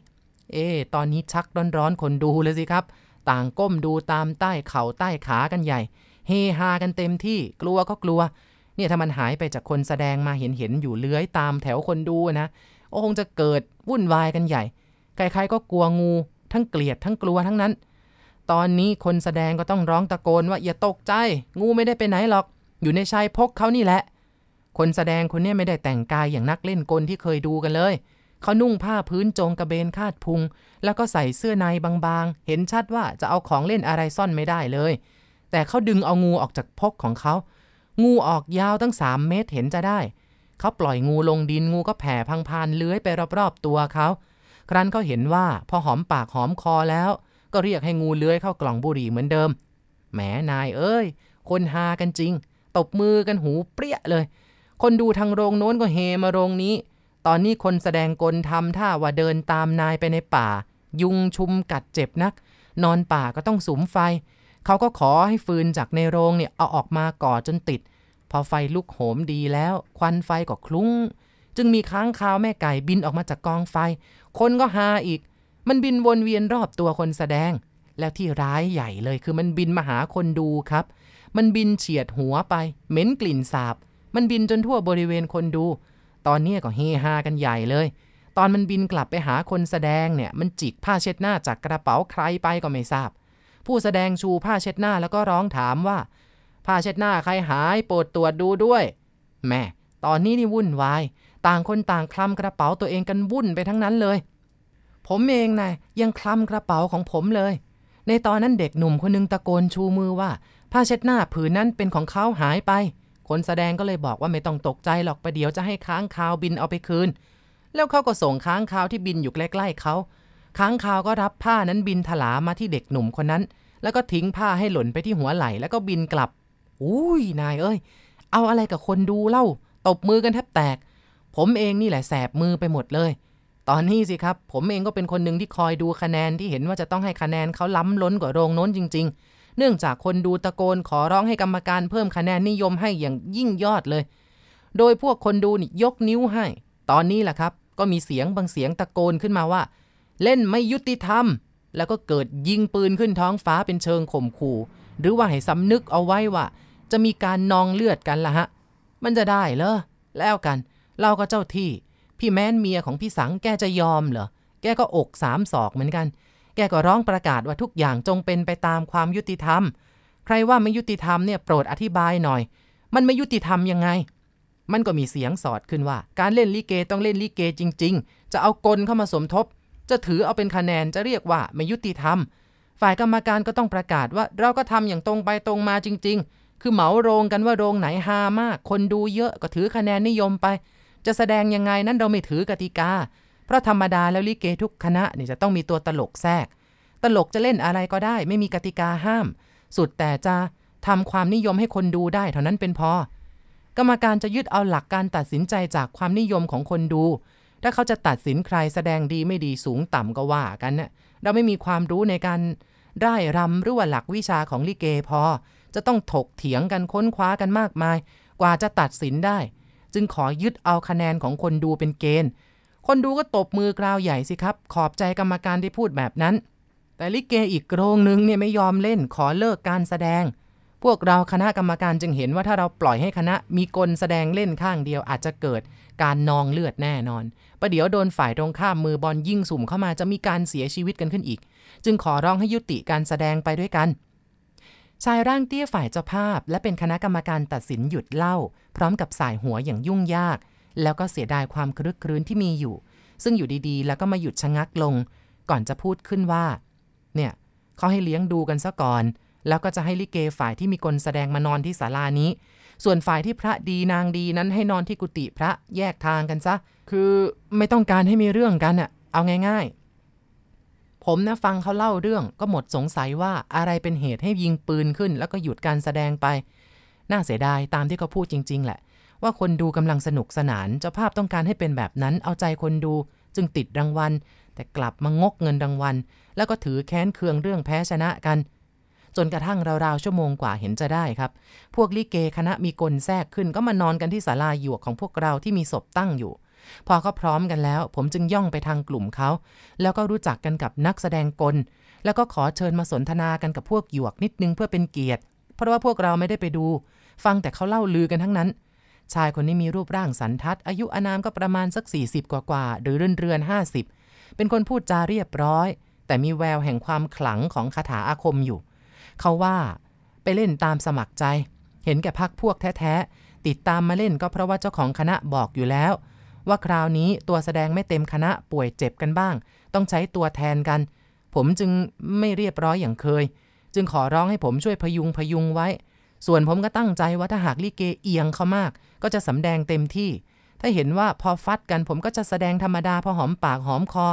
เอ๊ตอนนี้ชักร้อนๆคนดูเลยสิครับ ต่างก้มดูตามใต้เข่าใต้ขา กันใหญ่ เฮฮากันเต็มที่ กลัวก็กลัว เนี่ยถ้ามันหายไปจากคนแสดงมาเห็นเห็นอยู่เลื้อยตามแถวคนดูนะโอ้คงจะเกิดวุ่นวายกันใหญ่ใครๆก็กลัวงู ทั้งเกลียด ทั้งกลัวทั้งนั้น ตอนนี้คนแสดงก็ต้องร้องตะโกนว่า อย่าตกใจ งูไม่ได้ไปไหนหรอก อยู่ในชายพกเขานี่แหละ คนแสดงคนนี้ไม่ได้แต่งกายอย่างนักเล่นกลที่เคยดูกันเลย เขานุ่งผ้าพื้นโจงกระเบนคาดพุง แล้วก็ใส่เสื้อในบางๆ เห็นชัดว่าจะเอาของเล่นอะไรซ่อนไม่ได้เลย แต่เขาดึงเอางูออกจากพกของเขางูออกยาวตั้ง 3 เมตรเห็นจะได้เขาปล่อยงูลงดินงูก็แผ่พังพานเลื้อยไปรอบ ๆตัวเขา ครั้นเขาเห็นว่าพอหอมปากหอมคอแล้ว ก็เรียกให้งูเลื้อยเข้ากล่องบุหรี่เหมือนเดิมแหมนายเอ้ย คนหากันจริง ตบมือกันหูเปรี้ยเลย คนดูทางโรงโน้นก็เฮมาโรงนี้ ตอนนี้คนแสดงกลทำท่าว่าเดินตามนายไปในป่า ยุงชุมกัดเจ็บนัก นอนป่าก็ต้องสุมไฟเขาก็ขอให้ฟืนจากในโรงเนี่ยเอาออกมาก่อจนติดพอไฟลุกโหมดีแล้ว ควันไฟก็คลุ้ง จึงมีค้างคาวแม่ไก่บินออกมาจากกองไฟ คนก็ฮาอีก มันบินวนเวียนรอบตัวคนแสดง แล้วที่ร้ายใหญ่เลยคือมันบินมาหาคนดูครับ มันบินเฉียดหัวไปเหม็นกลิ่นสาบ มันบินจนทั่วบริเวณคนดู ตอนนี้ก็เฮฮากันใหญ่เลย ตอนมันบินกลับไปหาคนแสดงเนี่ย มันจิกผ้าเช็ดหน้าจากกระเป๋าใครไปก็ไม่ทราบ ผู้แสดงชูผ้าเช็ดหน้าแล้วก็ร้องถามว่าผ้าเช็ดหน้าใครหายโปรดตรวจดูด้วย แม่ ตอนนี้นี่วุ่นวาย ต่างคนต่างคลำกระเป๋าตัวเองกันวุ่นไปทั้งนั้นเลย ผมเองนะยังคลำกระเป๋าของผมเลย ในตอนนั้นเด็กหนุ่มคนนึงตะโกนชูมือว่า ผ้าเช็ดหน้าผืนนั้นเป็นของเขาหายไปคนแสดงก็เลยบอกว่าไม่ต้องตกใจหรอกประเดี๋ยวจะให้ค้างคาวบินเอาไปคืน แล้วเขาก็ส่งค้างคาวที่บินอยู่ใกล้ๆเขาค้างคาวก็รับผ้านั้นบินถลามาที่เด็กหนุ่มคนนั้น แล้วก็ทิ้งผ้าให้หล่นไปที่หัวไหล่ แล้วก็บินกลับอุ้ยนายเอ้ย เอาอะไรกับคนดูเล่า ตบมือกันแทบแตก ผมเองนี่แหละแสบมือไปหมดเลย ตอนนี้สิครับ ผมเองก็เป็นคนหนึ่งที่คอยดูคะแนนที่เห็นว่าจะต้องให้คะแนนเขาล้ำล้นกว่าโรงโน้นจริง ๆ เนื่องจากคนดูตะโกนขอร้องให้กรรมการเพิ่มคะแนนนิยมให้อย่างยิ่งยอดเลย โดยพวกคนดูนี่ยกนิ้วให้ ตอนนี้แหละครับ ก็มีเสียงบางเสียงตะโกนขึ้นมาว่า เล่นไม่ยุติธรรม แล้วก็เกิดยิงปืนขึ้นท้องฟ้าเป็นเชิงข่มขู่หรือว่าให้สำนึกเอาไว้ว่าจะมีการนองเลือดกันละฮะ มันจะได้เหรอ แล้วกัน เราก็เจ้าที่ พี่แม้นเมียของพี่สังแกจะยอมเหรอ แกก็อกสามศอกเหมือนกัน แกก็ร้องประกาศว่าทุกอย่างจงเป็นไปตามความยุติธรรม ใครว่าไม่ยุติธรรมเนี่ยโปรดอธิบายหน่อย มันไม่ยุติธรรมยังไง มันก็มีเสียงสอดขึ้นว่า การเล่นลิเกต้องเล่นลิเกจริง ๆ จะเอากลเข้ามาสมทบ จะถือเอาเป็นคะแนนจะเรียกว่าไม่ยุติธรรม ฝ่ายกรรมการก็ต้องประกาศว่าเราก็ทำอย่างตรงไปตรงมาจริง ๆคือเหมาโรงกันว่าโรงไหนฮามาก คนดูเยอะก็ถือคะแนนนิยมไป จะแสดงยังไงนั้นเราไม่ถือกติกา เพราะธรรมดาแล้วลิเกทุกคณะนี่จะต้องมีตัวตลกแทรกตลกจะเล่นอะไรก็ได้ ไม่มีกติกาห้าม สุดแต่จะทำความนิยมให้คนดูได้ เท่านั้นเป็นพอ กรรมการจะยึดเอาหลักการตัดสินใจจากความนิยมของคนดูถ้าเขาจะตัดสินใครแสดงดีไม่ดีสูงต่ำก็ว่ากันเนี่ยเราไม่มีความรู้ในการได้รำหรือว่าหลักวิชาของลิเกพอจะต้องถกเถียงกันค้นคว้ากันมากมายกว่าจะตัดสินได้จึงขอยึดเอาคะแนนของคนดูเป็นเกณฑ์คนดูก็ตบมือกราวใหญ่สิครับ ขอบใจกรรมการที่พูดแบบนั้น แต่ลิเกอีกโรงนึงเนี่ยไม่ยอมเล่นขอเลิกการแสดง พวกเราคณะกรรมการจึงเห็นว่าถ้าเราปล่อยให้คณะมีกลแสดงเล่นข้างเดียวอาจจะเกิดการนองเลือดแน่นอนประเดี๋ยวโดนฝ่ายตรงข้ามมือบอลยิ่งสุ่มเข้ามาจะมีการเสียชีวิตกันขึ้นอีก จึงขอร้องให้ยุติการแสดงไปด้วยกันชายร่างเตี้ยฝ่ายเจ้าภาพและเป็นคณะกรรมการตัดสินหยุดเล่าพร้อมกับสายหัวอย่างยุ่งยากแล้วก็เสียดายความครึกครื้นที่มีอยู่ซึ่งอยู่ดีๆ แล้วก็มาหยุดชะงักลงก่อนจะพูดขึ้นว่า เนี่ยเขาให้เลี้ยงดูกันซะก่อน แล้วก็จะให้ลิเกฝ่ายที่มีคนแสดงมานอนที่ศาลานี้ ส่วนฝ่ายที่พระดีนางดีนั้นให้นอนที่กุฏิพระแยกทางกันซะคือไม่ต้องการให้มีเรื่องกันอะเอาง่ายๆผมนะฟังเขาเล่าเรื่องก็หมดสงสัยว่าอะไรเป็นเหตุให้ยิงปืนขึ้น แล้วก็หยุดการแสดงไป น่าเสียดายตามที่เขาพูดจริง ๆ แหละ ว่าคนดูกำลังสนุกสนานเจ้าภาพต้องการให้เป็นแบบนั้นเอาใจคนดู จึงติดรางวัลแต่กลับมางกเงินรางวัลแล้วก็ถือแค้นเคืองเรื่องแพ้ชนะกัน จนกระทั่งราวๆ ชั่วโมงกว่าเห็นจะได้ครับ พวกลิเกคณะมีกลแทรกขึ้นก็มานอนกันที่ศาลาหยวกของพวกเราที่มีศพตั้งอยู่พอเขาพร้อมกันแล้ว ผมจึงย่องไปทางกลุ่มเขา แล้วก็รู้จักกันกับนักแสดงกล แล้วก็ขอเชิญมาสนทนากันกับพวกหยวกนิดนึงเพื่อเป็นเกียรติ เพราะว่าพวกเราไม่ได้ไปดู ฟังแต่เขาเล่าลือกันทั้งนั้น ชายคนนี้มีรูปร่างสันทัดอายุอานามก็ประมาณสัก 40 กว่ากว่าหรือเรือนเรือนห้าสิบเป็นคนพูด จาเรียบร้อย แต่มีแววแห่งความขลังของคาถาอาคมอยู่เขาว่า ไปเล่นตามสมัครใจ เห็นแก่พักพวกแท้ๆติดตามมาเล่นก็เพราะว่าเจ้าของคณะบอกอยู่แล้วว่าคราวนี้ตัวแสดงไม่เต็มคณะป่วยเจ็บกันบ้าง ต้องใช้ตัวแทนกัน ผมจึงไม่เรียบร้อยอย่างเคย จึงขอร้องให้ผมช่วยพยุงพยุงไว้ ส่วนผมก็ตั้งใจว่าถ้าหากลิเกเอียงเขามาก ก็จะสำแดงเต็มที่ ถ้าเห็นว่าพอฟัดกันผมก็จะแสดงธรรมดาพอหอมปากหอมคอ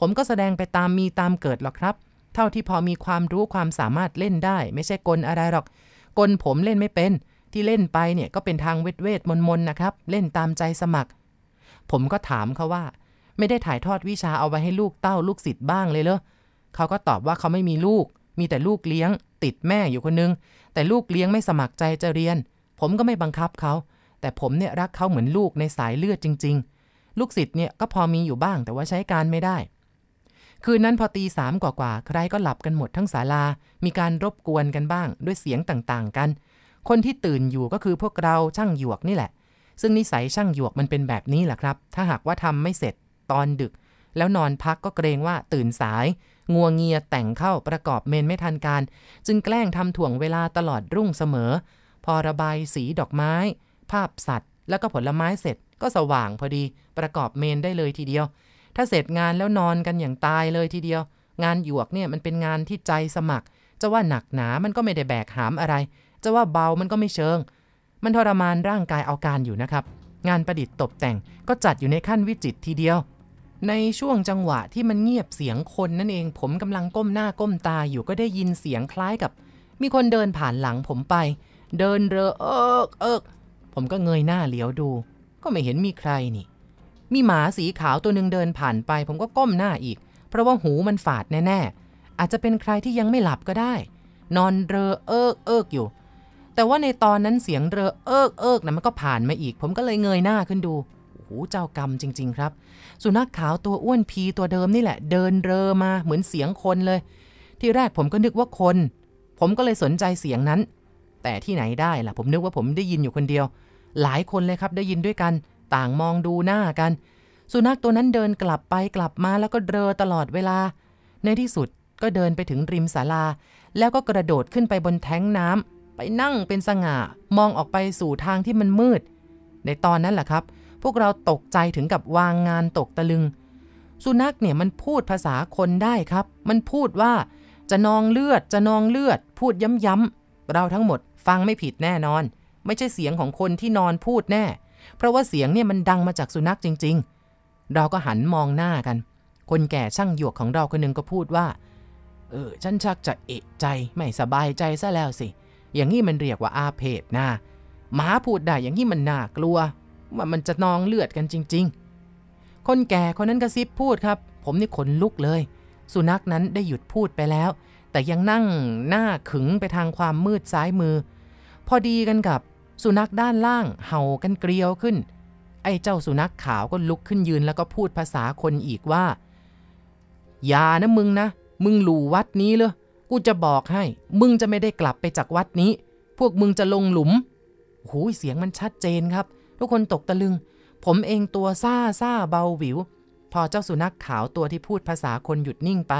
ผมก็แสดงไปตามมีตามเกิดหรอกครับ เท่าที่พอมีความรู้ความสามารถเล่นได้ ไม่ใช่กลอะไรหรอก กลผมเล่นไม่เป็น ที่เล่นไปเนี่ยก็เป็นทางเวทเวทมนมนนะครับเล่นตามใจสมัครผมก็ถามเขาว่าไม่ได้ถ่ายทอดวิชาเอาไว้ให้ลูกเต้าลูกศิษย์บ้างเลยเหรอเขาก็ตอบว่าเขาไม่มีลูก มีแต่ลูกเลี้ยง ติดแม่อยู่คนนึง แต่ลูกเลี้ยงไม่สมัครใจจะเรียน ผมก็ไม่บังคับเขา แต่ผมเนี่ยรักเขาเหมือนลูกในสายเลือดจริงๆ ลูกศิษย์เนี่ยก็พอมีอยู่บ้างแต่ว่าใช้การไม่ได้ คืนนั้นพอตีสามกว่าาใครก็หลับกันหมดทั้งศาลามีการรบกวนกันบ้างด้วยเสียงต่างๆกัน คนที่ตื่นอยู่ก็คือพวกเราช่างหยวกนี่แหละซึ่งนิสัยช่างหยวกมันเป็นแบบนี้แหละครับ ถ้าหากว่าทำไม่เสร็จตอนดึก แล้วนอนพักก็เกรงว่าตื่นสาย งัวเงียแต่งเข้าประกอบเมนไม่ทันการ จึงแกล้งทำถ่วงเวลาตลอดรุ่งเสมอ พอระบายสีดอกไม้ ภาพสัตว์แล้วก็ผลไม้เสร็จ ก็สว่างพอดี ประกอบเมนได้เลยทีเดียว ถ้าเสร็จงานแล้วนอนกันอย่างตายเลยทีเดียว งานหยวกเนี่ยมันเป็นงานที่ใจสมัคร จะว่าหนักหนามันก็ไม่ได้แบกหามอะไร จะว่าเบามันก็ไม่เชิงมันทรมานร่างกายเอาการอยู่นะครับ งานประดิษฐ์ตกแต่งก็จัดอยู่ในขั้นวิจิตทีเดียว ในช่วงจังหวะที่มันเงียบเสียงคนนั่นเอง ผมกำลังก้มหน้าก้มตาอยู่ก็ได้ยินเสียงคล้ายกับ มีคนเดินผ่านหลังผมไป เดินเรอเอิกเอิกผมก็เงยหน้าเหลียวดู ก็ไม่เห็นมีใครนี่ มีหมาสีขาวตัวหนึ่งเดินผ่านไป ผมก็ก้มหน้าอีก เพราะว่าหูมันฝาดแน่ๆอาจจะเป็นใครที่ยังไม่หลับก็ได้ นอนเรอเอิกเอิกอยู่แต่ว่าในตอนนั้นเสียงเรอเอิกเอิกนะมันก็ผ่านมาอีก ผมก็เลยเงยหน้าขึ้นดู โอ้โหเจ้ากรรมจริง ๆ ครับ สุนัขขาวตัวอ้วนพีตัวเดิมนี่แหละ เดินเรอมาเหมือนเสียงคนเลย ที่แรกผมก็นึกว่าคน ผมก็เลยสนใจเสียงนั้น แต่ที่ไหนได้ล่ะ ผมนึกว่าผมได้ยินอยู่คนเดียว หลายคนเลยครับได้ยินด้วยกัน ต่างมองดูหน้ากัน สุนัขตัวนั้นเดินกลับไปกลับมาแล้วก็เรอตลอดเวลา ในที่สุดก็เดินไปถึงริมศาลา แล้วก็กระโดดขึ้นไปบนแท้งน้ำไปนั่งเป็นสง่ามองออกไปสู่ทางที่มันมืด ในตอนนั้นแหละครับ พวกเราตกใจถึงกับวางงานตกตะลึง สุนัขเนี่ยมันพูดภาษาคนได้ครับ มันพูดว่าจะนองเลือดจะนองเลือด พูดย้ำๆเราทั้งหมดฟังไม่ผิดแน่นอน ไม่ใช่เสียงของคนที่นอนพูดแน่ เพราะว่าเสียงเนี่ยมันดังมาจากสุนัขจริงๆ เราก็หันมองหน้ากัน คนแก่ช่างหยวกของเราคนนึงก็พูดว่า เออฉันชักจะเอะใจไม่สบายใจซะแล้วสิเอย่างนี้มันเรียกว่าอาเพศนะหมาพูดได้อย่างนี้มันน่ากลัวว่ามันจะนองเลือดกันจริงๆ คนแก่คนนั้นกระซิบพูดครับ ผมนี่ขนลุกเลย สุนัขนั้นได้หยุดพูดไปแล้ว แต่ยังนั่งหน้าขึงไปทางความมืดซ้ายมือ พอดีกันกับสุนัขด้านล่าง เห่ากันเกลียวขึ้น ไอ้เจ้าสุนัขขาวก็ลุกขึ้นยืนแล้วก็พูดภาษาคนอีกว่าอย่านะมึงนะมึงหลู่วัดนี้เลยกูจะบอกให้ มึงจะไม่ได้กลับไปจากวัดนี้ พวกมึงจะลงหลุมหูเสียงมันชัดเจนครับ ทุกคนตกตะลึง ผมเองตัวซ่าซ่าเบาหวิว พอเจ้าสุนัขขาวตัวที่พูดภาษาคนหยุดนิ่งไป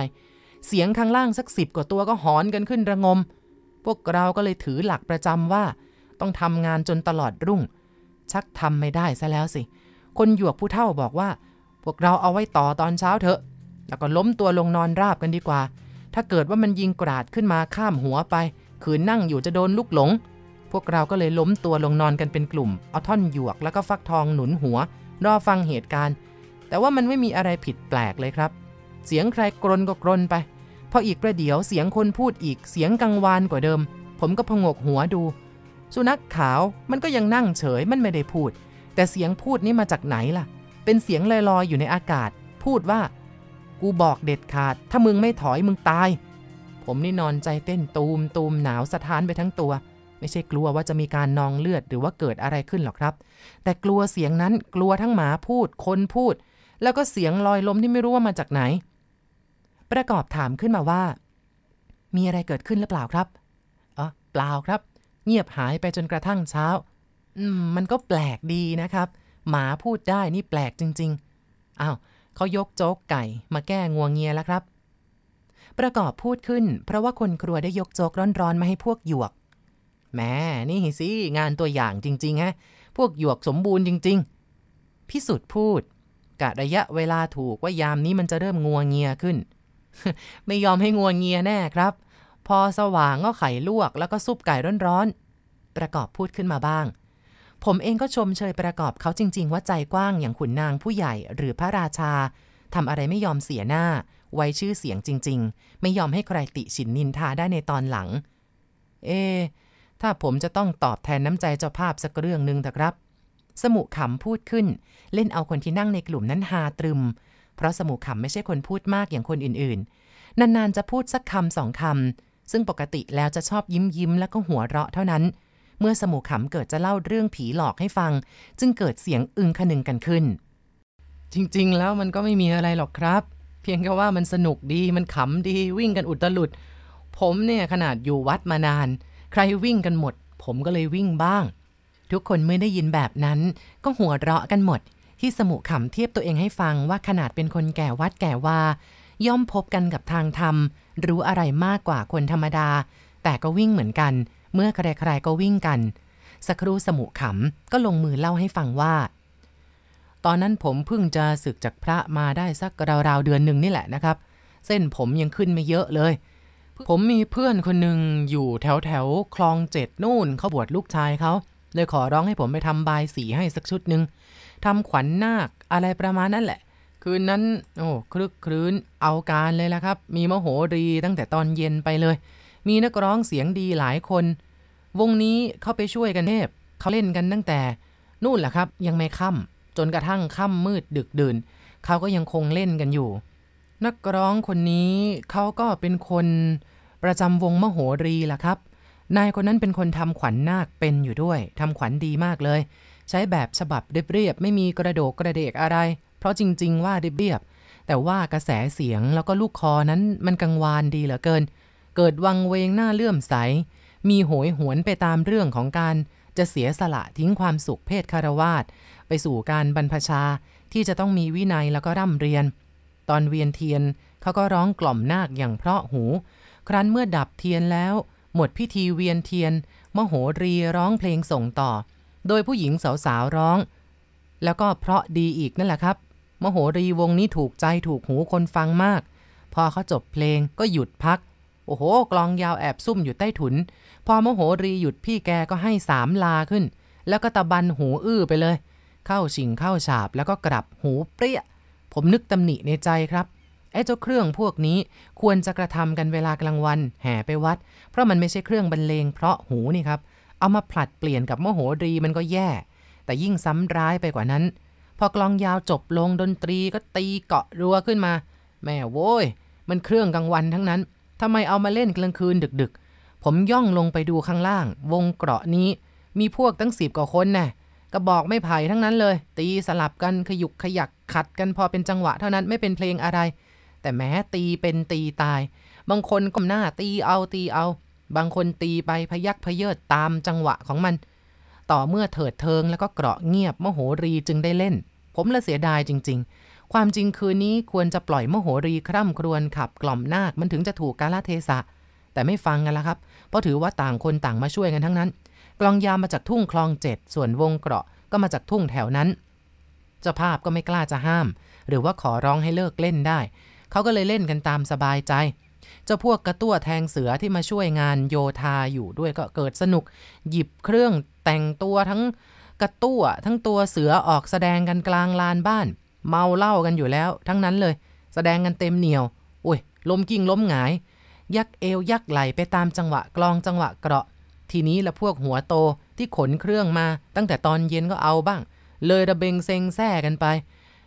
เสียงข้างล่างสักสิบกว่าตัวก็หอนกันขึ้นระงม พวกเราก็เลยถือหลักประจำว่า ต้องทำงานจนตลอดรุ่ง ชักทำไม่ได้ซะแล้วสิ คนหยวกผู้เท่าบอกว่า พวกเราเอาไว้ต่อตอนเช้าเถอะ แล้วก็ล้มตัวลงนอนราบกันดีกว่าถ้าเกิดว่ามันยิงกราดขึ้นมาข้ามหัวไปขืนนั่งอยู่จะโดนลูกหลง พวกเราก็เลยล้มตัวลงนอนกันเป็นกลุ่มเอาท่อนหยวกแล้วก็ฟักทองหนุนหัวรอฟังเหตุการณ์ แต่ว่ามันไม่มีอะไรผิดแปลกเลยครับ เสียงใครกรนก็กรนไปพออีกประเดี๋ยวเสียงคนพูดอีกเสียงกังวานกว่าเดิม ผมก็พงกหัวดู สุนัขขาวมันก็ยังนั่งเฉยมันไม่ได้พูด แต่เสียงพูดนี่มาจากไหนล่ะ เป็นเสียงลอยๆอยู่ในอากาศ พูดว่ากูบอกเด็ดขาด ถ้ามึงไม่ถอยมึงตาย ผมนี่นอนใจเต้นตูมตูมหนาวสะท้านไปทั้งตัว ไม่ใช่กลัวว่าจะมีการนองเลือดหรือว่าเกิดอะไรขึ้นหรอกครับ แต่กลัวเสียงนั้นกลัวทั้งหมาพูด คนพูด แล้วก็เสียงลอยลมที่ไม่รู้ว่ามาจากไหน ประกอบถามขึ้นมาว่า มีอะไรเกิดขึ้นหรือเปล่าครับ อ๋อ เปล่าครับ เงียบหายไปจนกระทั่งเช้าอืมมันก็แปลกดีนะครับ หมาพูดได้นี่แปลกจริงๆอ้าวเขายกโจ๊กไก่มาแก้งวงเงียแล้วครับ ประกอบพูดขึ้นเพราะว่าคนครัวได้ยกโจ๊กร้อนๆมาให้พวกหยวก แม่นี่สิงานตัวอย่างจริงๆฮะ พวกหยวกสมบูรณ์จริง ๆ พิสุทธ์พูดกะระยะเวลาถูกว่ายามนี้มันจะเริ่มงัวเงียขึ้น ไม่ยอมให้งัวเงียแน่ครับ พอสว่างก็ไข่ลวกแล้วก็ซุปไก่ร้อนๆ ประกอบพูดขึ้นมาบ้างผมเองก็ชมเชยประกอบเขาจริง ๆ ว่าใจกว้างอย่างขุนนางผู้ใหญ่หรือพระราชาทำอะไรไม่ยอมเสียหน้า ไว้ชื่อเสียงจริง ๆ ไม่ยอมให้ใครติฉินนินทาได้ในตอนหลัง เอ ถ้าผมจะต้องตอบแทนน้ำใจเจ้าภาพสักเรื่องหนึ่งเถอะครับ สมุขำพูดขึ้น เล่นเอาคนที่นั่งในกลุ่มนั้นฮาตรึม เพราะสมุขำไม่ใช่คนพูดมากอย่างคนอื่นๆนานๆจะพูดสักคำสองคำซึ่งปกติแล้วจะชอบยิ้มยิ้มแล้วก็หัวเราะเท่านั้นเมื่อสมุขำเกิดจะเล่าเรื่องผีหลอกให้ฟัง จึงเกิดเสียงอึงคนึงกันขึ้น จริงๆแล้วมันก็ไม่มีอะไรหรอกครับ เพียงแค่ว่ามันสนุกดีมันขำดีวิ่งกันอุตลุด ผมเนี่ยขนาดอยู่วัดมานาน ใครวิ่งกันหมด ผมก็เลยวิ่งบ้าง ทุกคนเมื่อได้ยินแบบนั้น ก็หัวเราะกันหมด ที่สมุขำเทียบตัวเองให้ฟังว่าขนาดเป็นคนแก่วัดแก่วาย่อมพบกันกับทางธรรม รู้อะไรมากกว่าคนธรรมดา แต่ก็วิ่งเหมือนกันเมื่อใครๆก็วิ่งกัน สักครู่สมุขำ ก็ลงมือเล่าให้ฟังว่า ตอนนั้นผมเพิ่งจะศึกจากพระมาได้สักราวๆเดือนหนึ่งนี่แหละนะครับ เส้นผมยังขึ้นไม่เยอะเลย ผมมีเพื่อนคนหนึ่งอยู่แถวแถวคลองเจ็ดนู่นเขาบวชลูกชายเขาเลยขอร้องให้ผมไปทำบายสีให้สักชุดหนึ่งทำขวัญนนาคอะไรประมาณนั้นแหละ คืนนั้นโอ้ครึกครื้นเอาการเลยละครับ มีมโหรีตั้งแต่ตอนเย็นไปเลยมีนักร้องเสียงดีหลายคน วงนี้เขาไปช่วยกันเทพเขาเล่นกันตั้งแต่ นู่นแหละครับ ยังไม่ค่ำจนกระทั่งค่ำมืดดึกดื่นเขาก็ยังคงเล่นกันอยู่ นักร้องคนนี้เขาก็เป็นคนประจำวงมโหรีล่ะครับ นายคนนั้นเป็นคนทำขวัญนนาคเป็นอยู่ด้วยทำขวัญดีมากเลย ใช้แบบฉบับเรียบๆไม่มีกระโดกกระเดกอะไร เพราะจริง ๆว่าเรียบๆแต่ว่ากระแสเสียงแล้วก็ลูกคอนั้นมันกังวานดีเหลือเกินเกิดวังเวงหน้าเลื่อมใส มีโหยหวนไปตามเรื่องของการ จะเสียสละทิ้งความสุขเพศคารวาสไปสู่การบรรพชา ที่จะต้องมีวินัยแล้วก็ร่ำเรียน ตอนเวียนเทียนเขาก็ร้องกล่อมนาคอย่างเพราะหู ครั้นเมื่อดับเทียนแล้ว หมดพิธีเวียนเทียน มโหรีร้องเพลงส่งต่อ โดยผู้หญิงสาวๆร้อง แล้วก็เพราะดีอีกนั่นแหละครับ มโหรีวงนี้ถูกใจถูกหูคนฟังมาก พอเขาจบเพลงก็หยุดพักโอ้โหกลองยาวแอบซุ่มอยู่ใต้ถุน พอโมโหรีหยุดพี่แกก็ให้สามลาขึ้น แล้วก็ตะบันหูอื้อไปเลย เข้าชิงเข้าฉาบแล้วก็กลับหูเปรี้ยผมนึกตำหนิในใจครับไอ้เจ้าเครื่องพวกนี้ควรจะกระทำกันเวลากลางวัน แห่ไปวัด เพราะมันไม่ใช่เครื่องบรรเลงเพราะหูนี่ครับเอามาผลัดเปลี่ยนกับโมโหรีมันก็แย่ แต่ยิ่งซ้ำร้ายไปกว่านั้น พอกลองยาวจบลงดนตรีก็ตีเกาะรัวขึ้นมาแม่โว้ยมันเครื่องกลางวันทั้งนั้นทำไมเอามาเล่นกลางคืนดึก ๆ ผมย่องลงไปดูข้างล่าง วงเกราะนี้ มีพวกตั้งสิบกว่าคนแน่กระบอกไม่ไผ่ทั้งนั้นเลย ตีสลับกันขยุกขยักขัดกันพอเป็นจังหวะเท่านั้นไม่เป็นเพลงอะไร แต่แม้ตีเป็นตีตาย บางคนก้มหน้าตีเอาตีเอา บางคนตีไปพยักพเยิดตามจังหวะของมัน ต่อเมื่อเถิดเทิงแล้วก็เกราะเงียบมโหรีจึงได้เล่น ผมละเสียดายจริง ๆความจริงคืนนี้ควรจะปล่อยมโหรีคร่ำครวญขับกล่อมนาค มันถึงจะถูกกาลเทศะ แต่ไม่ฟังกันละครับ เพราะถือว่าต่างคนต่างมาช่วยกันทั้งนั้น กลองยามมาจากทุ่งคลองเจ็ด ส่วนวงเกราะก็มาจากทุ่งแถวนั้น เจ้าภาพก็ไม่กล้าจะห้าม หรือว่าขอร้องให้เลิกเล่นได้ เขาก็เลยเล่นกันตามสบายใจ เจ้าพวกกระตั้วแทงเสือที่มาช่วยงานโยธาอยู่ด้วยก็เกิดสนุก หยิบเครื่องแต่งตัวทั้งกระตั้วทั้งตัวเสือออกแสดงกันกลางลานบ้านเมาเหล้ากันอยู่แล้ว ทั้งนั้นเลย แสดงกันเต็มเหนียวโุ้ยล้มกิ่งล้มหงาย ยักเอวยักไหลไปตามจังหวะกลองจังหวะเกราะ ทีนี้ละพวกหัวโตที่ขนเครื่องมา ตั้งแต่ตอนเย็นก็เอาบ้าง เลยระเบงเซงแซ่กันไป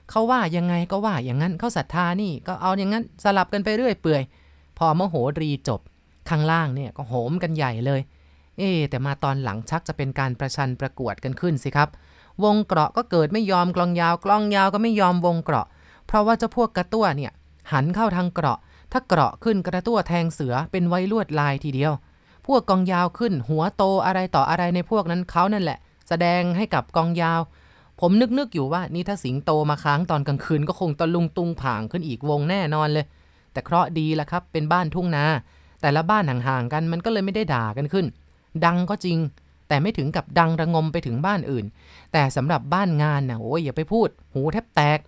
เขาว่ายังไงก็ว่า อย่างนั้นเขาศรัทธานี่ก็เอาอย่างนั้น สลับกันไปเรื่อยเปื่อยพอมโหรีจบข้างล่างเนี่ยก็โหมกันใหญ่เลย เอ๊แต่มาตอนหลังชักจะเป็นการประชันประกวดกันขึ้นสิครับวงเกราะก็เกิดไม่ยอมกลองยาวกลองยาวก็ไม่ยอมวงเกราะ เพราะว่าเจ้าพวกกระตั้วเนี่ยหันเข้าทางเกราะถ้าเกราะขึ้นกระตั้วแทงเสือเป็นไว้ลวดลายทีเดียว พวกกองยาวขึ้น หัวโตอะไรต่ออะไรในพวกนั้นเขานั่นแหละแสดงให้กับกองยาว ผมนึกนึกอยู่ว่านี่ถ้าสิงโตมาค้างตอนกลางคืน ก็คงตะลุงตุงผางขึ้นอีกวงแน่นอนเลย แต่เคราะดีละครับ เป็นบ้านทุ่งนา แต่ละบ้านห่างๆกัน มันก็เลยไม่ได้ด่ากันขึ้น ดังก็จริงแต่ไม่ถึงกับดังระงมไปถึงบ้านอื่น แต่สำหรับบ้านงานนะโอ้ยอย่าไปพูด หู แทบแตก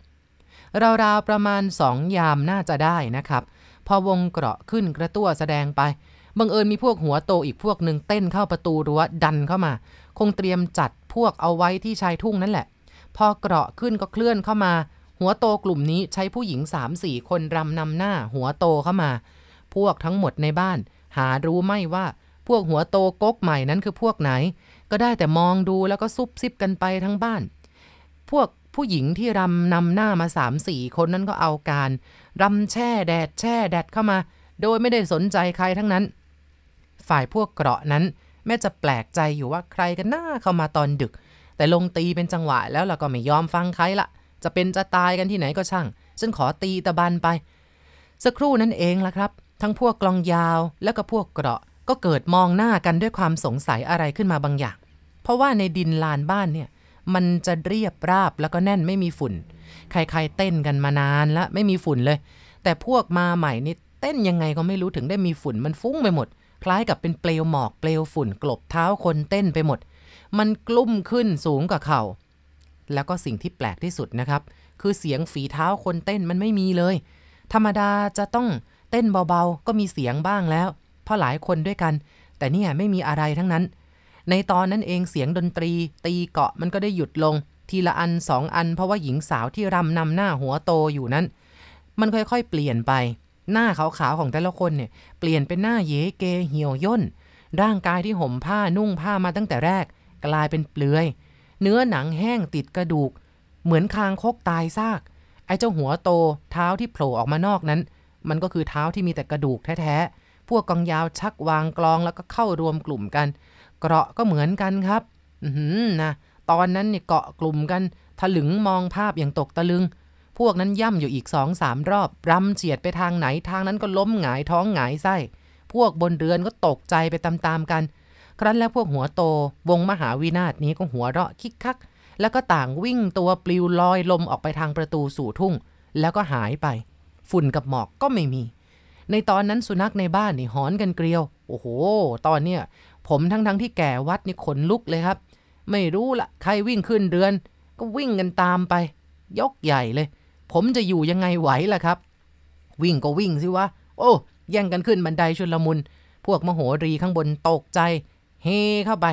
ราวๆประมาณสองยามน่าจะได้นะครับ พอวงเกราะขึ้นกระตั้วแสดงไปบังเอิญมีพวกหัวโตอีกพวกหนึ่งเต้นเข้าประตูรั้วดันเข้ามา คงเตรียมจัดพวกเอาไว้ที่ชายทุ่งนั่นแหละ พอเกราะขึ้นก็เคลื่อนเข้ามา หัวโตกลุ่มนี้ใช้ผู้หญิง3ามสี่คนรำนำหน้า หัวโตเข้ามา พวกทั้งหมดในบ้าน หารู้ไม่ว่าพวกหัวโตก๊กใหม่นั้นคือพวกไหน ก็ได้แต่มองดูแล้วก็ซุบซิบกันไปทั้งบ้าน พวกผู้หญิงที่รำนำหน้ามาสามสี่คนนั้นก็เอาการรำแช่แดดแช่แดดเข้ามา โดยไม่ได้สนใจใครทั้งนั้น ฝ่ายพวกเกราะนั้น แม่จะแปลกใจอยู่ว่าใครกันหน้าเข้ามาตอนดึก แต่ลงตีเป็นจังหวะแล้วเราก็ไม่ยอมฟังใครละจะเป็นจะตายกันที่ไหนก็ช่างฉันขอตีตะบันไป สักครู่นั้นเองละครับ ทั้งพวกกลองยาวและก็พวกเกราะก็เกิดมองหน้ากันด้วยความสงสัยอะไรขึ้นมาบางอย่าง เพราะว่าในดินลานบ้านเนี่ย มันจะเรียบราบแล้วก็แน่นไม่มีฝุ่น ใครๆเต้นกันมานานแล้ว ไม่มีฝุ่นเลย แต่พวกมาใหม่นี่เต้นยังไงก็ไม่รู้ถึงได้มีฝุ่นมันฟุ้งไปหมด คล้ายกับเป็นเปลวหมอกเปลวฝุ่น กลบเท้าคนเต้นไปหมด มันกลุ่มขึ้นสูงกว่าเขา่า แล้วก็สิ่งที่แปลกที่สุดนะครับ คือเสียงฝีเท้าคนเต้นมันไม่มีเลย ธรรมดาจะต้องเต้นเบาๆก็มีเสียงบ้างแล้วเพราะหลายคนด้วยกัน แต่เนี่ยไม่มีอะไรทั้งนั้น ในตอนนั้นเองเสียงดนตรี ตีเกาะมันก็ได้หยุดลง ทีละอันสองอันเพราะว่าหญิงสาวที่รำนำหน้าหัวโตอยู่นั้น มันค่อยๆเปลี่ยนไป หน้าขาวๆของแต่ละคนเนี่ยเปลี่ยนเป็นหน้าเยเกเหี่ยวย่นร่างกายที่ห่มผ้านุ่งผ้ามาตั้งแต่แรก กลายเป็นเปลือย เนื้อหนังแห้งติดกระดูก เหมือนคางคกตายซากไอ้เจ้าหัวโต เท้าที่โผล่ออกมานอกนั้น มันก็คือเท้าที่มีแต่กระดูกแท้ๆพวกกองยาวชักวางกลองแล้วก็เข้ารวมกลุ่มกัน เกราะก็เหมือนกันครับ อืนะ ตอนนั้นเนี่ยเกาะกลุ่มกัน ถลึงมองภาพอย่างตกตะลึง พวกนั้นย่ำอยู่อีกสองสามรอบรำเฉียดไปทางไหนทางนั้นก็ล้มหงายท้องหงายไส้ พวกบนเรือนก็ตกใจไปตามๆกัน ครั้นแล้วพวกหัวโต วงมหาวินาศนี้ก็หัวเราะ คิกคัก แล้วก็ต่างวิ่งตัวปลิวลอยลมออกไปทางประตูสู่ทุ่ง แล้วก็หายไป ฝุ่นกับหมอกก็ไม่มีในตอนนั้นสุนัขในบ้านนี่หอนกันเกลียว โอ้โห ตอนเนี้ยผมทั้งๆทที่แก่วัดนี่ขนลุกเลยครับ ไม่รู้ละใครวิ่งขึ้นเรือน ก็วิ่งกันตามไป ยกใหญ่เลย ผมจะอยู่ยังไงไหวล่ะครับ วิ่งก็วิ่งสิวะ โอ้แย่งกันขึ้นบันไดชุลมุน พวกมโหรีข้างบนตกใจ เฮ เข้าไป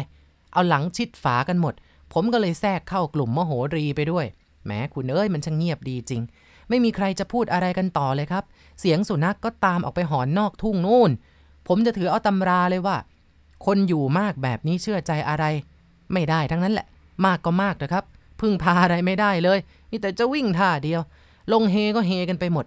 เอาหลังชิดฝากันหมด ผมก็เลยแทรกเข้ากลุ่มมโหรีไปด้วย แหม คุณเอ้ยมันช่างเงียบดีจริงไม่มีใครจะพูดอะไรกันต่อเลยครับ เสียงสุนัขกก็ตามออกไปหอนนอกทุ่งนู่น ผมจะถือเอาตำราเลยว่า คนอยู่มากแบบนี้เชื่อใจอะไร ไม่ได้ทั้งนั้นแหละ มากก็มากนะครับ พึ่งพาอะไรไม่ได้เลย มีแต่จะวิ่งท่าเดียว ลงเฮก็เฮกันไปหมด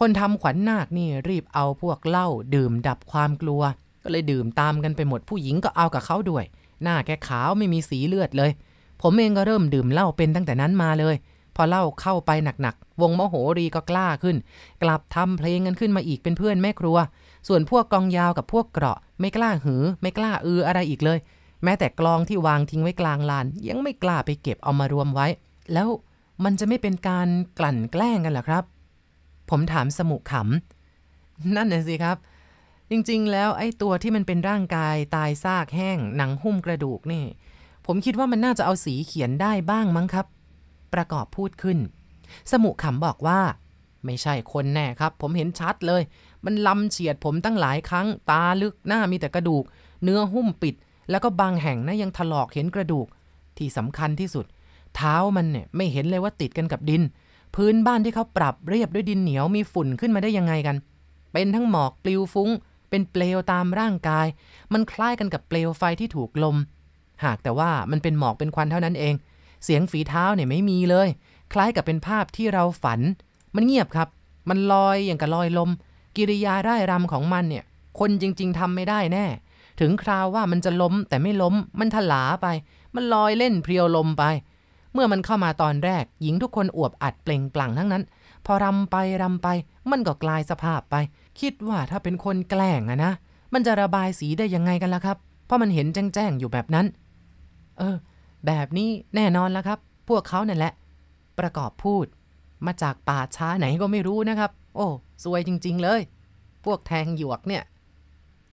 คนทำขวัญนนาคนี่ รีบเอาพวกเหล้า ดื่มดับความกลัว ก็เลยดื่มตามกันไปหมด ผู้หญิงก็เอากับเขาด้วย หน้าแกขาวไม่มีสีเลือดเลย ผมเองก็เริ่มดื่มเหล้าเป็นตั้งแต่นั้นมาเลยพอเล่าเข้าไปหนักๆ วงมโหรีก็กล้าขึ้น กลับทำเพลงกันขึ้นมาอีกเป็นเพื่อนแม่ครัว ส่วนพวกกองยาวกับพวกเกราะ ไม่กล้าหือ ไม่กล้าอืออะไรอีกเลย แม้แต่กลองที่วางทิ้งไว้กลางลาน ยังไม่กล้าไปเก็บเอามารวมไว้ แล้วมันจะไม่เป็นการกลั่นแกล้งกันหรอครับ ผมถามสมุขำนั่นน่ะสิครับ จริงๆ แล้วไอ้ตัวที่มันเป็นร่างกายตายซากแห้ง หนังหุ้มกระดูกนี่ ผมคิดว่ามันน่าจะเอาสีเขียนได้บ้างมั้งครับประกอบพูดขึ้น สมุขำบอกว่า ไม่ใช่คนแน่ครับ ผมเห็นชัดเลย มันลำเฉียดผมตั้งหลายครั้ง ตาลึกหน้ามีแต่กระดูก เนื้อหุ้มปิด แล้วก็บางแห่งนะ ยังถลอกเห็นกระดูก ที่สำคัญที่สุด เท้ามันเนี่ยไม่เห็นเลยว่าติดกันกับดิน พื้นบ้านที่เขาปรับเรียบด้วยดินเหนียว มีฝุ่นขึ้นมาได้ยังไงกัน เป็นทั้งหมอกปลิวฟุ้ง เป็นเปลวตามร่างกาย มันคล้ายกันกับเปลวไฟที่ถูกลม หากแต่ว่ามันเป็นหมอกเป็นควันเท่านั้นเองเสียงฝีเท้าเนี่ยไม่มีเลย คล้ายกับเป็นภาพที่เราฝัน มันเงียบครับ มันลอยอย่างกับลอยลม กิริยาร่ายรำของมันเนี่ย คนจริงๆทำไม่ได้แน่ ถึงคราวว่ามันจะล้ม แต่ไม่ล้ม มันถลาไป มันลอยเล่นเพียวลมไป เมื่อมันเข้ามาตอนแรกหญิงทุกคนอวบอัดเปล่งปลั่งทั้งนั้น พอรำไปรำไป มันก็กลายสภาพไป คิดว่าถ้าเป็นคนแกล้งอะนะมันจะระบายสีได้ยังไงกันล่ะครับ เพราะมันเห็นแจ้งๆอยู่แบบนั้น เออแบบนี้แน่นอนแล้วครับ พวกเขานั่นแหละ ประกอบพูด มาจากป่าช้าไหนก็ไม่รู้นะครับ โอ้ สวยจริงๆเลย พวกแทงหยวกเนี่ย